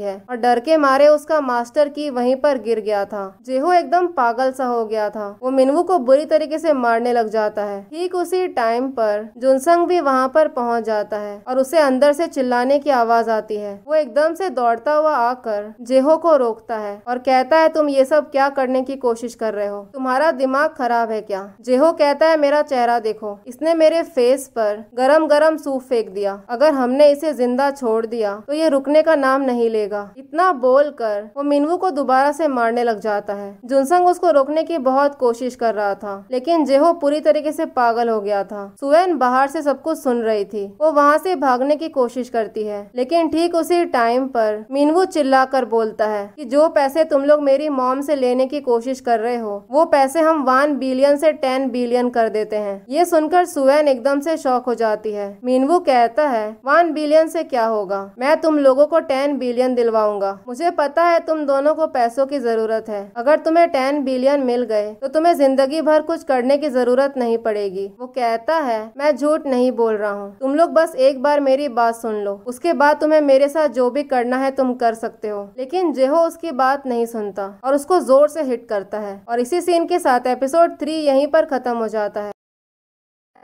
Speaker 1: है और डर के मारे उसका मास्टर की वहीं पर गिर गया था जेहो एकदम पागल सा हो गया था वो मिनवू को बुरी तरीके से मारने लग जाता है ठीक उसी टाइम पर जुनसंग भी वहाँ पर पहुँच जाता है और उसे अंदर से चिल्लाने की आवाज आती है वो एकदम से दौड़ता हुआ आकर जेहो को रोकता है और कहता है तुम ये सब क्या करने की कोशिश कर रहे हो तुम्हारा दिमाग खराब है क्या जेहो कहता है मेरा चेहरा देखो इसने मेरे फेस पर गरम गरम सूप फेंक दिया अगर हमने इसे जिंदा जिंदा छोड़ दिया तो ये रुकने का नाम नहीं लेगा इतना बोल कर वो मिनवू को दोबारा से मारने लग जाता है जुनसंग उसको रोकने की बहुत कोशिश कर रहा था लेकिन जेहो पूरी तरीके से पागल हो गया था सुवेन बाहर से सब कुछ सुन रही थी वो वहाँ से भागने की कोशिश करती है लेकिन ठीक उसी टाइम पर मिनवू कर बोलता है कि जो पैसे तुम लोग मेरी मॉम से लेने की कोशिश कर रहे हो वो पैसे हम वन बिलियन से टेन बिलियन कर देते हैं ये सुनकर सुवेन एकदम से शौक हो जाती है मीनवू कहता है वन बिलियन से क्या होगा मैं तुम लोगों को टेन बिलियन दिलवाऊंगा मुझे पता है तुम दोनों को पैसों की जरूरत है अगर तुम्हें टेन बिलियन मिल गए तो तुम्हें जिंदगी भर कुछ करने की जरूरत नहीं पड़ेगी वो कहता है मैं झूठ नहीं बोल रहा हूँ तुम लोग बस एक बार मेरी बात सुन लो उसके बाद तुम्हें मेरे साथ जो भी करना है तुम कर सकते हो लेकिन जेहो उसकी बात नहीं सुनता और उसको जोर से हिट करता है और इसी सीन के साथ एपिसोड थ्री यहीं पर खत्म हो जाता है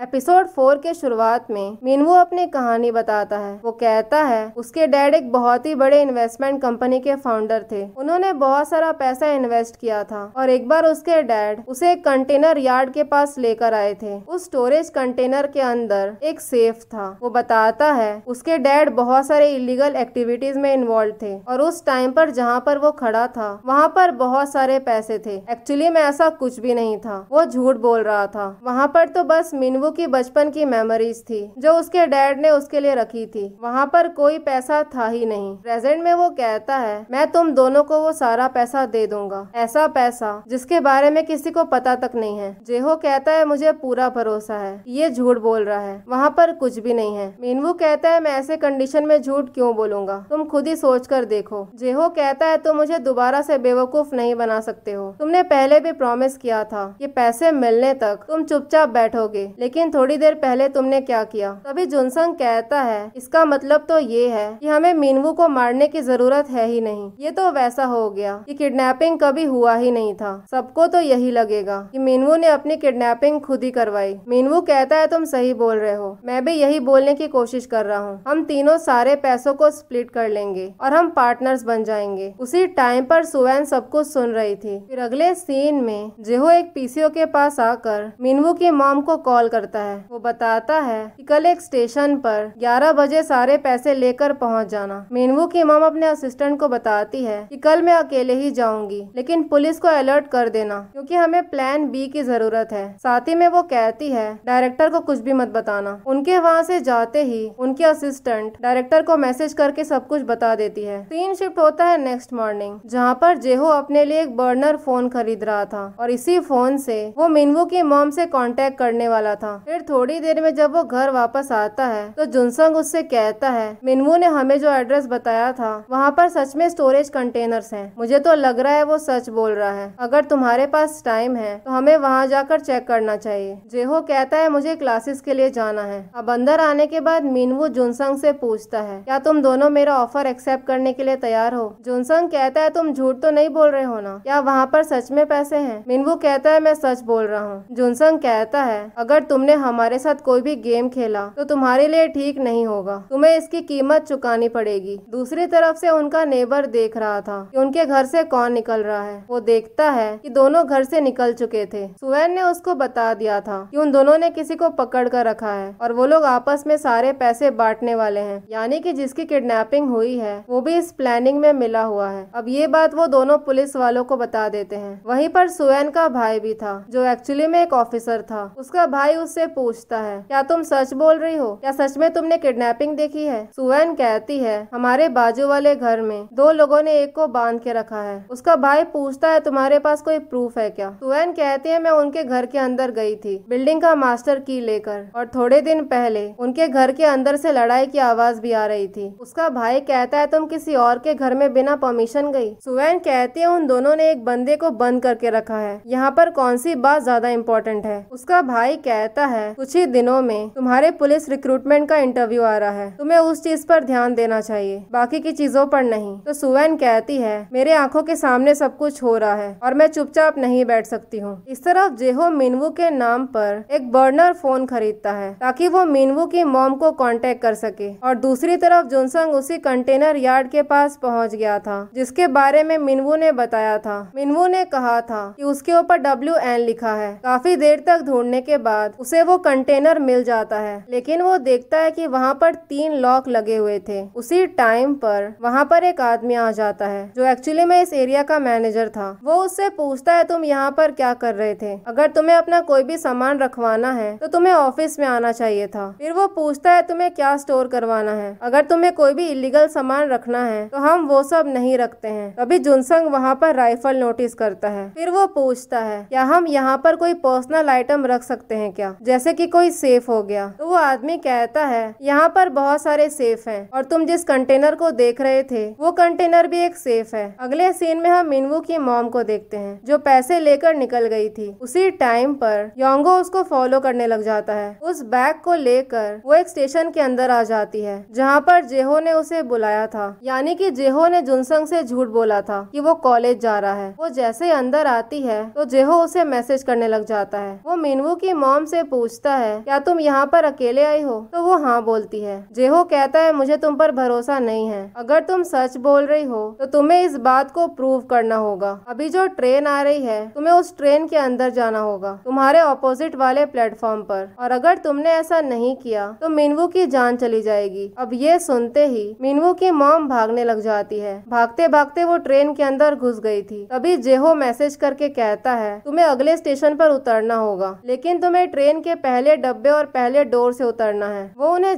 Speaker 1: एपिसोड फोर के शुरुआत में मीनवू अपनी कहानी बताता है वो कहता है उसके डैड एक बहुत ही बड़े इन्वेस्टमेंट कंपनी के फाउंडर थे उन्होंने बहुत सारा पैसा इन्वेस्ट किया था और एक बार उसके डैड उसे एक कंटेनर यार्ड के पास लेकर आए थे उस स्टोरेज कंटेनर के अंदर एक सेफ था वो बताता है उसके डैड बहुत सारे इलीगल एक्टिविटीज में इन्वॉल्व थे और उस टाइम पर जहाँ पर वो खड़ा था वहाँ पर बहुत सारे पैसे थे एक्चुअली में ऐसा कुछ भी नहीं था वो झूठ बोल रहा था वहाँ पर तो बस मीनवू बाबू की बचपन की मेमोरीज थी जो उसके डैड ने उसके लिए रखी थी वहाँ पर कोई पैसा था ही नहीं प्रेजेंट में वो कहता है मैं तुम दोनों को वो सारा पैसा दे दूंगा ऐसा पैसा जिसके बारे में किसी को पता तक नहीं है जेहो कहता है मुझे पूरा भरोसा है ये झूठ बोल रहा है वहाँ पर कुछ भी नहीं है मीनवू कहता है मैं ऐसे कंडीशन में झूठ क्यों बोलूंगा तुम खुद ही सोच कर देखो जेहो कहता है तुम मुझे दोबारा से बेवकूफ नहीं बना सकते हो तुमने पहले भी प्रॉमिस किया था ये पैसे मिलने तक तुम चुपचाप बैठोगे लेकिन लेकिन थोड़ी देर पहले तुमने क्या किया तभी जुनसंग कहता है इसका मतलब तो ये है कि हमें मीनवू को मारने की जरूरत है ही नहीं ये तो वैसा हो गया कि किडनैपिंग कभी हुआ ही नहीं था सबको तो यही लगेगा कि मीनवू ने अपनी किडनैपिंग खुद ही करवाई मीनवू कहता है तुम सही बोल रहे हो मैं भी यही बोलने की कोशिश कर रहा हूँ हम तीनों सारे पैसों को स्प्लिट कर लेंगे और हम पार्टनर्स बन जाएंगे उसी टाइम पर सुवैन सब कुछ सुन रही थी फिर अगले सीन में जेहो एक पीसीओ के पास आकर मीनवू की मॉम को कॉल कर करता है वो बताता है कि कल एक स्टेशन पर 11 बजे सारे पैसे लेकर पहुंच जाना मीनवू की इमाम अपने असिस्टेंट को बताती है कि कल मैं अकेले ही जाऊंगी लेकिन पुलिस को अलर्ट कर देना क्योंकि हमें प्लान बी की जरूरत है साथ ही में वो कहती है डायरेक्टर को कुछ भी मत बताना उनके वहाँ से जाते ही उनके असिस्टेंट डायरेक्टर को मैसेज करके सब कुछ बता देती है तीन शिफ्ट होता है नेक्स्ट मॉर्निंग जहाँ पर जेहो अपने लिए एक बर्नर फोन खरीद रहा था और इसी फोन से वो मीनवू की मॉम से कांटेक्ट करने वाला था फिर थोड़ी देर में जब वो घर वापस आता है तो जुनसंग उससे कहता है मिनमू ने हमें जो एड्रेस बताया था वहाँ पर सच में स्टोरेज कंटेनर्स हैं मुझे तो लग रहा है वो सच बोल रहा है अगर तुम्हारे पास टाइम है तो हमें वहाँ जाकर चेक करना चाहिए जेहो कहता है मुझे क्लासेस के लिए जाना है अब अंदर आने के बाद मीनवू जुनसंग से पूछता है क्या तुम दोनों मेरा ऑफर एक्सेप्ट करने के लिए तैयार हो जुनसंग कहता है तुम झूठ तो नहीं बोल रहे हो ना क्या वहाँ पर सच में पैसे है मीनवू कहता है मैं सच बोल रहा हूँ जुनसंग कहता है अगर तुम तुमने हमारे साथ कोई भी गेम खेला तो तुम्हारे लिए ठीक नहीं होगा तुम्हें इसकी कीमत चुकानी पड़ेगी दूसरी तरफ से उनका नेबर देख रहा था कि उनके घर से कौन निकल रहा है वो देखता है कि दोनों घर से निकल चुके थे सुवैन ने उसको बता दिया था कि उन दोनों ने किसी को पकड़ कर रखा है और वो लोग आपस में सारे पैसे बांटने वाले है यानी कि जिसकी किडनेपिंग हुई है वो भी इस प्लानिंग में मिला हुआ है अब ये बात वो दोनों पुलिस वालों को बता देते हैं वहीं पर सुवैन का भाई भी था जो एक्चुअली में एक ऑफिसर था उसका भाई उससे पूछता है क्या तुम सच बोल रही हो क्या सच में तुमने किडनैपिंग देखी है सुवैन कहती है हमारे बाजू वाले घर में दो लोगों ने एक को बांध के रखा है उसका भाई पूछता है तुम्हारे पास कोई प्रूफ है क्या सुवैन कहती है मैं उनके घर के अंदर गई थी बिल्डिंग का मास्टर की लेकर और थोड़े दिन पहले उनके घर के अंदर से लड़ाई की आवाज भी आ रही थी उसका भाई कहता है तुम किसी और के घर में बिना परमिशन गई सुवैन कहती है उन दोनों ने एक बंदे को बंद करके रखा है यहाँ पर कौन सी बात ज्यादा इम्पोर्टेंट है उसका भाई कहता कहता है कुछ ही दिनों में तुम्हारे पुलिस रिक्रूटमेंट का इंटरव्यू आ रहा है तुम्हें उस चीज पर ध्यान देना चाहिए बाकी की चीजों पर नहीं तो सुवैन कहती है मेरे आंखों के सामने सब कुछ हो रहा है और मैं चुपचाप नहीं बैठ सकती हूँ इस तरफ जेहो मीनवू के नाम पर एक बर्नर फोन खरीदता है ताकि वो मीनवू की मॉम को कांटेक्ट कर सके और दूसरी तरफ जोनसंग उसी कंटेनर यार्ड के पास पहुंच गया था जिसके बारे में मीनवू ने बताया था मीनवू ने कहा था कि उसके ऊपर डब्ल्यू एन लिखा है काफी देर तक ढूंढने के बाद उसे वो कंटेनर मिल जाता है लेकिन वो देखता है कि वहाँ पर तीन लॉक लगे हुए थे उसी टाइम पर वहाँ पर एक आदमी आ जाता है जो एक्चुअली में इस एरिया का मैनेजर था वो उससे पूछता है तुम यहाँ पर क्या कर रहे थे अगर तुम्हें अपना कोई भी सामान रखवाना है तो तुम्हें ऑफिस में आना चाहिए था फिर वो पूछता है तुम्हें क्या स्टोर करवाना है अगर तुम्हें कोई भी इलीगल सामान रखना है तो हम वो सब नहीं रखते हैं तभी जुनसंग वहाँ पर राइफल नोटिस करता है फिर वो पूछता है क्या हम यहाँ पर कोई पर्सनल आइटम रख सकते हैं क्या जैसे कि कोई सेफ हो गया तो वो आदमी कहता है यहाँ पर बहुत सारे सेफ हैं और तुम जिस कंटेनर को देख रहे थे वो कंटेनर भी एक सेफ है अगले सीन में हम मिनवू की मॉम को देखते हैं जो पैसे लेकर निकल गई थी उसी टाइम पर योंगो उसको फॉलो करने लग जाता है उस बैग को लेकर वो एक स्टेशन के अंदर आ जाती है जहाँ पर जेहो ने उसे बुलाया था यानी कि जेहो ने जुनसंग से झूठ बोला था कि वो कॉलेज जा रहा है वो जैसे अंदर आती है तो जेहो उसे मैसेज करने लग जाता है वो मीनवू की मॉम से पूछता है क्या तुम यहाँ पर अकेले आई हो तो वो हाँ बोलती है जेहो कहता है मुझे तुम पर भरोसा नहीं है अगर तुम सच बोल रही हो तो तुम्हें इस बात को प्रूव करना होगा अभी जो ट्रेन आ रही है तुम्हें उस ट्रेन के अंदर जाना होगा तुम्हारे ऑपोजिट वाले प्लेटफॉर्म पर और अगर तुमने ऐसा नहीं किया तो मीनवू की जान चली जाएगी अब ये सुनते ही मीनवू की मॉम भागने लग जाती है भागते भागते वो ट्रेन के अंदर घुस गई थी तभी जेहो मैसेज करके कहता है तुम्हें अगले स्टेशन पर उतरना होगा लेकिन तुम्हें ट्रेन ट्रेन के पहले डब्बे और पहले डोर से उतरना है वो उन्हें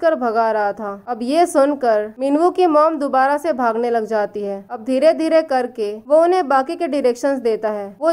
Speaker 1: कर भगा रहा था अब ये सुनकर मीनू की मोम दोबारा से भागने लग जाती है अब धीरे धीरे करके वो उन्हें बाकी के डिरेक्शन देता है वो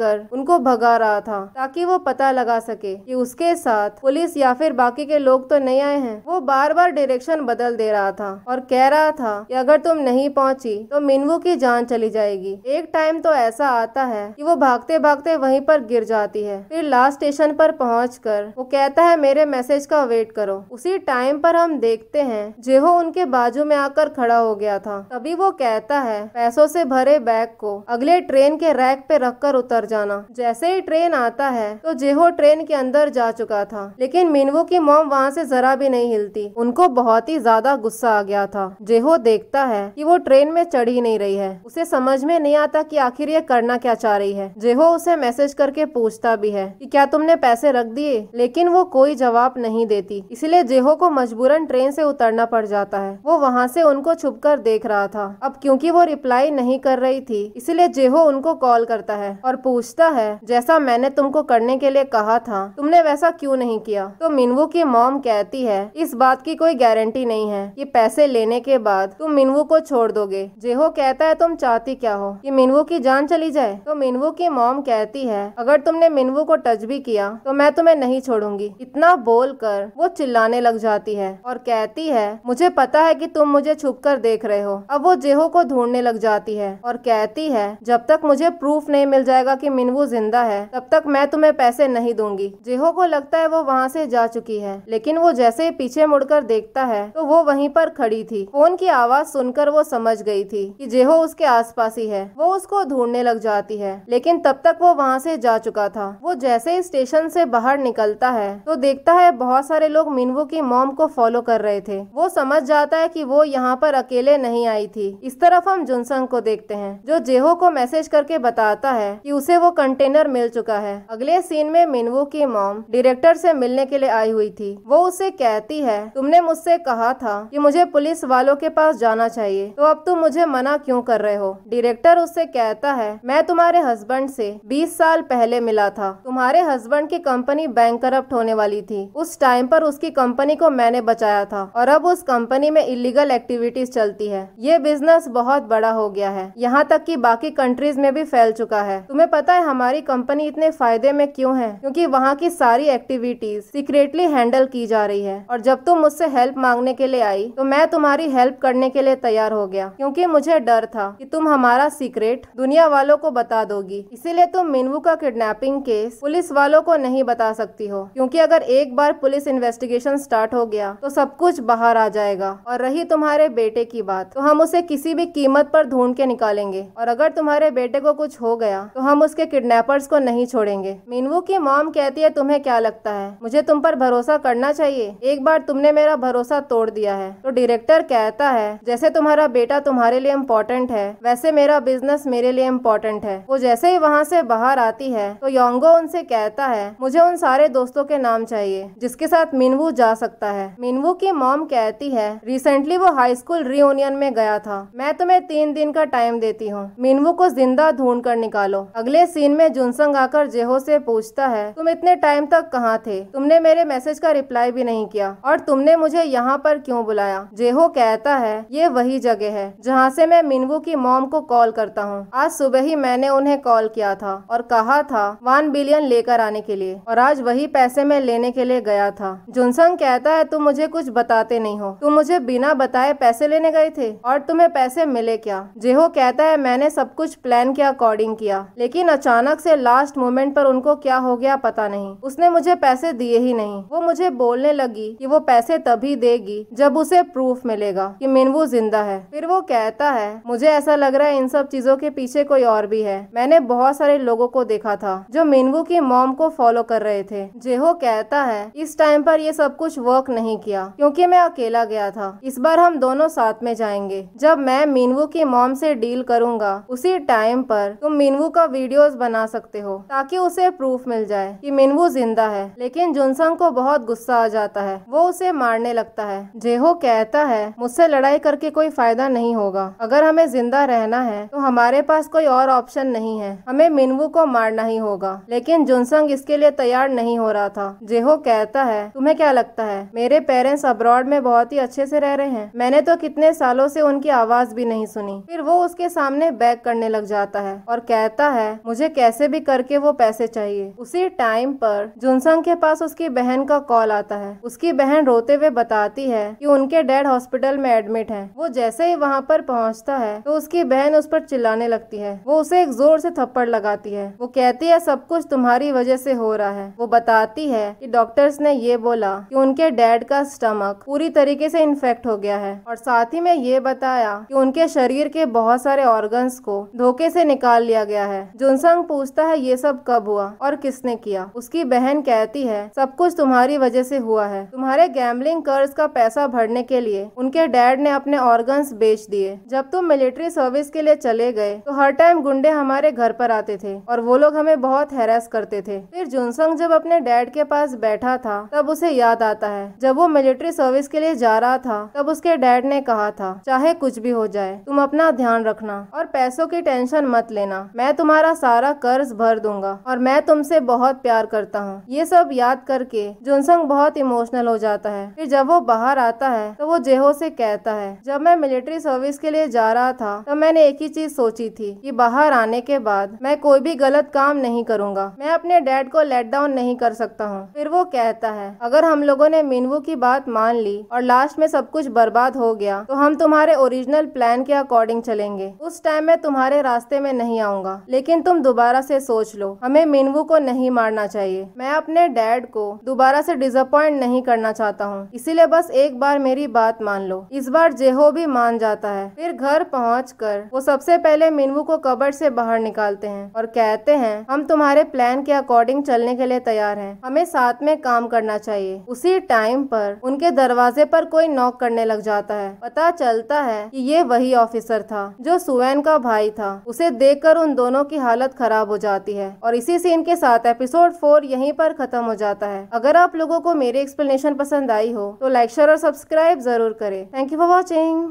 Speaker 1: कर उनको भगा रहा था ताकि वो पता लगा सके कि उसके साथ पुलिस या फिर बाकी के लोग तो नहीं आए हैं वो बार बार डिरेक्शन बदल दे रहा था और कह रहा था कि अगर तुम नहीं पहुंची तो मीनू की जान चली जाएगी एक टाइम तो ऐसा आता है कि वो भागते भागते वहीं पर गिर जाती है फिर लास्ट स्टेशन पर पहुँच वो कहता है मेरे मैसेज का वेट करो उसी टाइम पर हम देखते हैं जेहो उनके बाजू में आकर खड़ा हो गया था तभी वो कहता है पैसों से भरे बैग को अगले ट्रेन के रैक पे रखकर उतर जाना जैसे ही ट्रेन आता है तो जेहो ट्रेन के अंदर जा चुका था लेकिन मीनवो की मोम वहाँ से जरा भी नहीं हिलती उनको बहुत ही ज्यादा गुस्सा आ गया था जेहो देखता है कि वो ट्रेन में चढ़ ही नहीं रही है उसे समझ में नहीं आता कि आखिर ये करना क्या चाह रही है जेहो उसे मैसेज करके पूछता भी है कि क्या तुमने पैसे रख दिए लेकिन वो कोई जवाब नहीं देती इसलिए जेहो को मजबूरन ट्रेन से उतरना पड़ जाता है वो वहाँ से उनको छुप कर देख रहा था अब क्योंकि वो रिप्लाई नहीं कर रही थी इसलिए जेहो उनको कॉल करता है और पूछता है जैसा मैंने तुमको करने के लिए कहा था तुमने वैसा क्यों नहीं किया तो मिनवू की मॉम कहती है इस बात की कोई गारंटी नहीं है कि पैसे लेने के बाद तुम मिनवू को छोड़ दोगे जेहो कहता है तुम चाहती क्या हो कि मिनवू की जान चली जाए तो मिनवू की मॉम कहती है अगर तुमने मिनवू को टच भी किया तो मैं तुम्हें नहीं छोड़ूंगी इतना बोल कर वो चिल्लाने लग जाती है और कहती है मुझे पता है कि तुम मुझे छुप कर देख रहे हो अब वो जेहो को ढूंढने लग जाती है और कहती है जब तक मुझे प्रूफ नहीं मिल जाएगा की मिनवू जिंदा है तब तक मैं तुम्हें पैसे नहीं दूंगी जेहो को लगता है वो वहाँ से जा चुकी है लेकिन वो जैसे ही पीछे मुड़कर देखता है तो वो वहीं पर खड़ी थी फोन की आवाज सुनकर वो समझ गई थी कि जेहो उसके आसपास ही है वो उसको ढूंढने लग जाती है लेकिन तब तक वो वहाँ से जा चुका था वो जैसे ही ही स्टेशन से बाहर निकलता है तो देखता है बहुत सारे लोग मीनवू की मोम को फॉलो कर रहे थे वो समझ जाता है कि वो यहाँ पर अकेले नहीं आई थी इस तरफ हम जुनसंग को देखते हैं जो जेहो को मैसेज करके बताता है कि उसे वो कंटेनर मिल चुका है अगले सीन में मीनवू की मोम डायरेक्टर से मिलने के लिए आई हुई थी वो उसे कहती है तुमने मुझसे कहा था की मुझे पुलिस वालों के पास जाना चाहिए तो अब तुम मुझे मना क्यूँ कर रहे हो डायरेक्टर उससे कहता है मैं तुम्हारे हस्बैंड से 20 साल पहले मिला था तुम्हारे हस्बैंड की कंपनी बैंक होने वाली थी उस टाइम पर उसकी कंपनी को मैंने बचाया था और अब उस कंपनी में इलीगल एक्टिविटीज चलती है ये बिजनेस बहुत बड़ा हो गया है यहाँ तक कि बाकी कंट्रीज में भी फैल चुका है तुम्हें पता है हमारी कंपनी इतने फायदे में क्यों है क्योंकि वहाँ की सारी एक्टिविटीज सीक्रेटली हैंडल की जा रही है और जब तुम मुझसे हेल्प मांगने के लिए आई तो मैं तुम्हारी हेल्प करने के लिए तैयार हो गया क्योंकि मुझे डर था कि तुम हमारा सीक्रेट दुनिया वालों को बता दोगी इसीलिए तुम मिनवू का किडनैपिंग केस पुलिस वालों को नहीं बता सकती हो क्योंकि अगर एक बार पुलिस इन्वेस्टिगेशन स्टार्ट हो गया तो सब कुछ बाहर आ जाएगा और रही तुम्हारे बेटे की बात तो हम उसे किसी भी कीमत पर ढूंढ के निकालेंगे और अगर तुम्हारे बेटे को कुछ हो गया तो हम उसके किडनैपर्स को नहीं छोड़ेंगे मीनवू की मॉम कहती है तुम्हें क्या लगता है मुझे तुम पर भरोसा करना चाहिए एक बार तुमने मेरा भरोसा तोड़ दिया है तो डायरेक्टर कहता है जैसे तुम्हारा बेटा तुम्हारे लिए इम्पोर्टेंट है वैसे मेरा बिजनेस मेरे लिए इम्पोर्टेंट है वो जैसे ही वहाँ से बाहर आती है तो योंगो उनसे कहता कहता है मुझे उन सारे दोस्तों के नाम चाहिए जिसके साथ मीनवू जा सकता है मीनवू की मॉम कहती है रिसेंटली वो हाई स्कूल रियूनियन में गया था मैं तुम्हें तीन दिन का टाइम देती हूँ मीनवू को जिंदा ढूंढ कर निकालो अगले सीन में जुनसंग आकर जेहो से पूछता है तुम इतने टाइम तक कहाँ थे तुमने मेरे मैसेज का रिप्लाई भी नहीं किया और तुमने मुझे यहाँ पर क्यों बुलाया जेहो कहता है ये वही जगह है जहाँ से मैं मीनवू की मॉम को कॉल करता हूँ आज सुबह ही मैंने उन्हें कॉल किया था और कहा था वन बिलियन लेकर कराने के लिए और आज वही पैसे में लेने के लिए गया था जुनसंग कहता है तुम मुझे कुछ बताते नहीं हो तुम मुझे बिना बताए पैसे लेने गए थे और तुम्हें पैसे मिले क्या जेहो कहता है मैंने सब कुछ प्लान के अकॉर्डिंग किया लेकिन अचानक से लास्ट मोमेंट पर उनको क्या हो गया पता नहीं उसने मुझे पैसे दिए ही नहीं वो मुझे बोलने लगी कि वो पैसे तभी देगी जब उसे प्रूफ मिलेगा कि मिनवू जिंदा है फिर वो कहता है मुझे ऐसा लग रहा है इन सब चीजों के पीछे कोई और भी है मैंने बहुत सारे लोगों को देखा था जो मिनवू की मोम फॉर्म को फॉलो कर रहे थे जेहो कहता है इस टाइम पर ये सब कुछ वर्क नहीं किया क्योंकि मैं अकेला गया था इस बार हम दोनों साथ में जाएंगे जब मैं मीनवू की मॉम से डील करूंगा उसी टाइम पर तुम मीनवू का वीडियोस बना सकते हो ताकि उसे प्रूफ मिल जाए कि मीनवू जिंदा है लेकिन जुनसंग को बहुत गुस्सा आ जाता है वो उसे मारने लगता है जेहो कहता है मुझसे लड़ाई करके कोई फायदा नहीं होगा अगर हमें जिंदा रहना है तो हमारे पास कोई और ऑप्शन नहीं है हमें मीनवू को मारना ही होगा लेकिन जुनसंग संग इसके लिए तैयार नहीं हो रहा था जेहो कहता है तुम्हें क्या लगता है मेरे पेरेंट्स अब्रॉड में बहुत ही अच्छे से रह रहे हैं मैंने तो कितने सालों से उनकी आवाज भी नहीं सुनी फिर वो उसके सामने बैग करने लग जाता है और कहता है मुझे कैसे भी करके वो पैसे चाहिए उसी टाइम पर जुनसंग के पास उसकी बहन का कॉल आता है उसकी बहन रोते हुए बताती है कि उनके डैड हॉस्पिटल में एडमिट है वो जैसे ही वहाँ पर पहुँचता है तो उसकी बहन उस पर चिल्लाने लगती है वो उसे एक जोर से थप्पड़ लगाती है वो कहती है सब कुछ तुम्हारी वजह से हो रहा है वो बताती है कि डॉक्टर्स ने ये बोला कि उनके डैड का स्टमक पूरी तरीके से इन्फेक्ट हो गया है और साथ ही में ये बताया कि उनके शरीर के बहुत सारे ऑर्गन्स को धोखे से निकाल लिया गया है जुनसंग पूछता है ये सब कब हुआ और किसने किया उसकी बहन कहती है सब कुछ तुम्हारी वजह से हुआ है तुम्हारे गैम्बलिंग कर्ज का पैसा भरने के लिए उनके डैड ने अपने ऑर्गन्स बेच दिए जब तुम मिलिट्री सर्विस के लिए चले गए तो हर टाइम गुंडे हमारे घर पर आते थे और वो लोग हमें बहुत हैरेस करते थे थे फिर जोनसंग जब अपने डैड के पास बैठा था तब उसे याद आता है जब वो मिलिट्री सर्विस के लिए जा रहा था तब उसके डैड ने कहा था चाहे कुछ भी हो जाए तुम अपना ध्यान रखना और पैसों की टेंशन मत लेना मैं तुम्हारा सारा कर्ज भर दूंगा और मैं तुमसे बहुत प्यार करता हूँ ये सब याद करके जोनसंग बहुत इमोशनल हो जाता है फिर जब वो बाहर आता है तो वो जेहो से कहता है जब मैं मिलिट्री सर्विस के लिए जा रहा था तब तो मैंने एक ही चीज सोची थी कि बाहर आने के बाद मैं कोई भी गलत काम नहीं करूंगा मैं अपने अपने डैड को लेट डाउन नहीं कर सकता हूँ फिर वो कहता है अगर हम लोगों ने मीनवू की बात मान ली और लास्ट में सब कुछ बर्बाद हो गया तो हम तुम्हारे ओरिजिनल प्लान के अकॉर्डिंग चलेंगे उस टाइम में तुम्हारे रास्ते में नहीं आऊंगा लेकिन तुम दोबारा से सोच लो हमें मीनवू को नहीं मारना चाहिए मैं अपने डैड को दोबारा से डिसअपॉइंट नहीं करना चाहता हूँ इसीलिए बस एक बार मेरी बात मान लो इस बार जेहो भी मान जाता है फिर घर पहुँच कर वो सबसे पहले मीनू को कबर से बाहर निकालते हैं और कहते हैं हम तुम्हारे प्लान के अकॉर्डिंग चलने के लिए तैयार हैं हमें साथ में काम करना चाहिए उसी टाइम पर उनके दरवाजे पर कोई नॉक करने लग जाता है पता चलता है कि ये वही ऑफिसर था जो सुवैन का भाई था उसे देख उन दोनों की हालत खराब हो जाती है और इसी सीन के साथ एपिसोड फोर यही पर खत्म हो जाता है अगर आप लोगों को मेरी एक्सप्लेनेशन पसंद आई हो तो लाइक शेयर और सब्सक्राइब जरूर करें थैंक यू फॉर वॉचिंग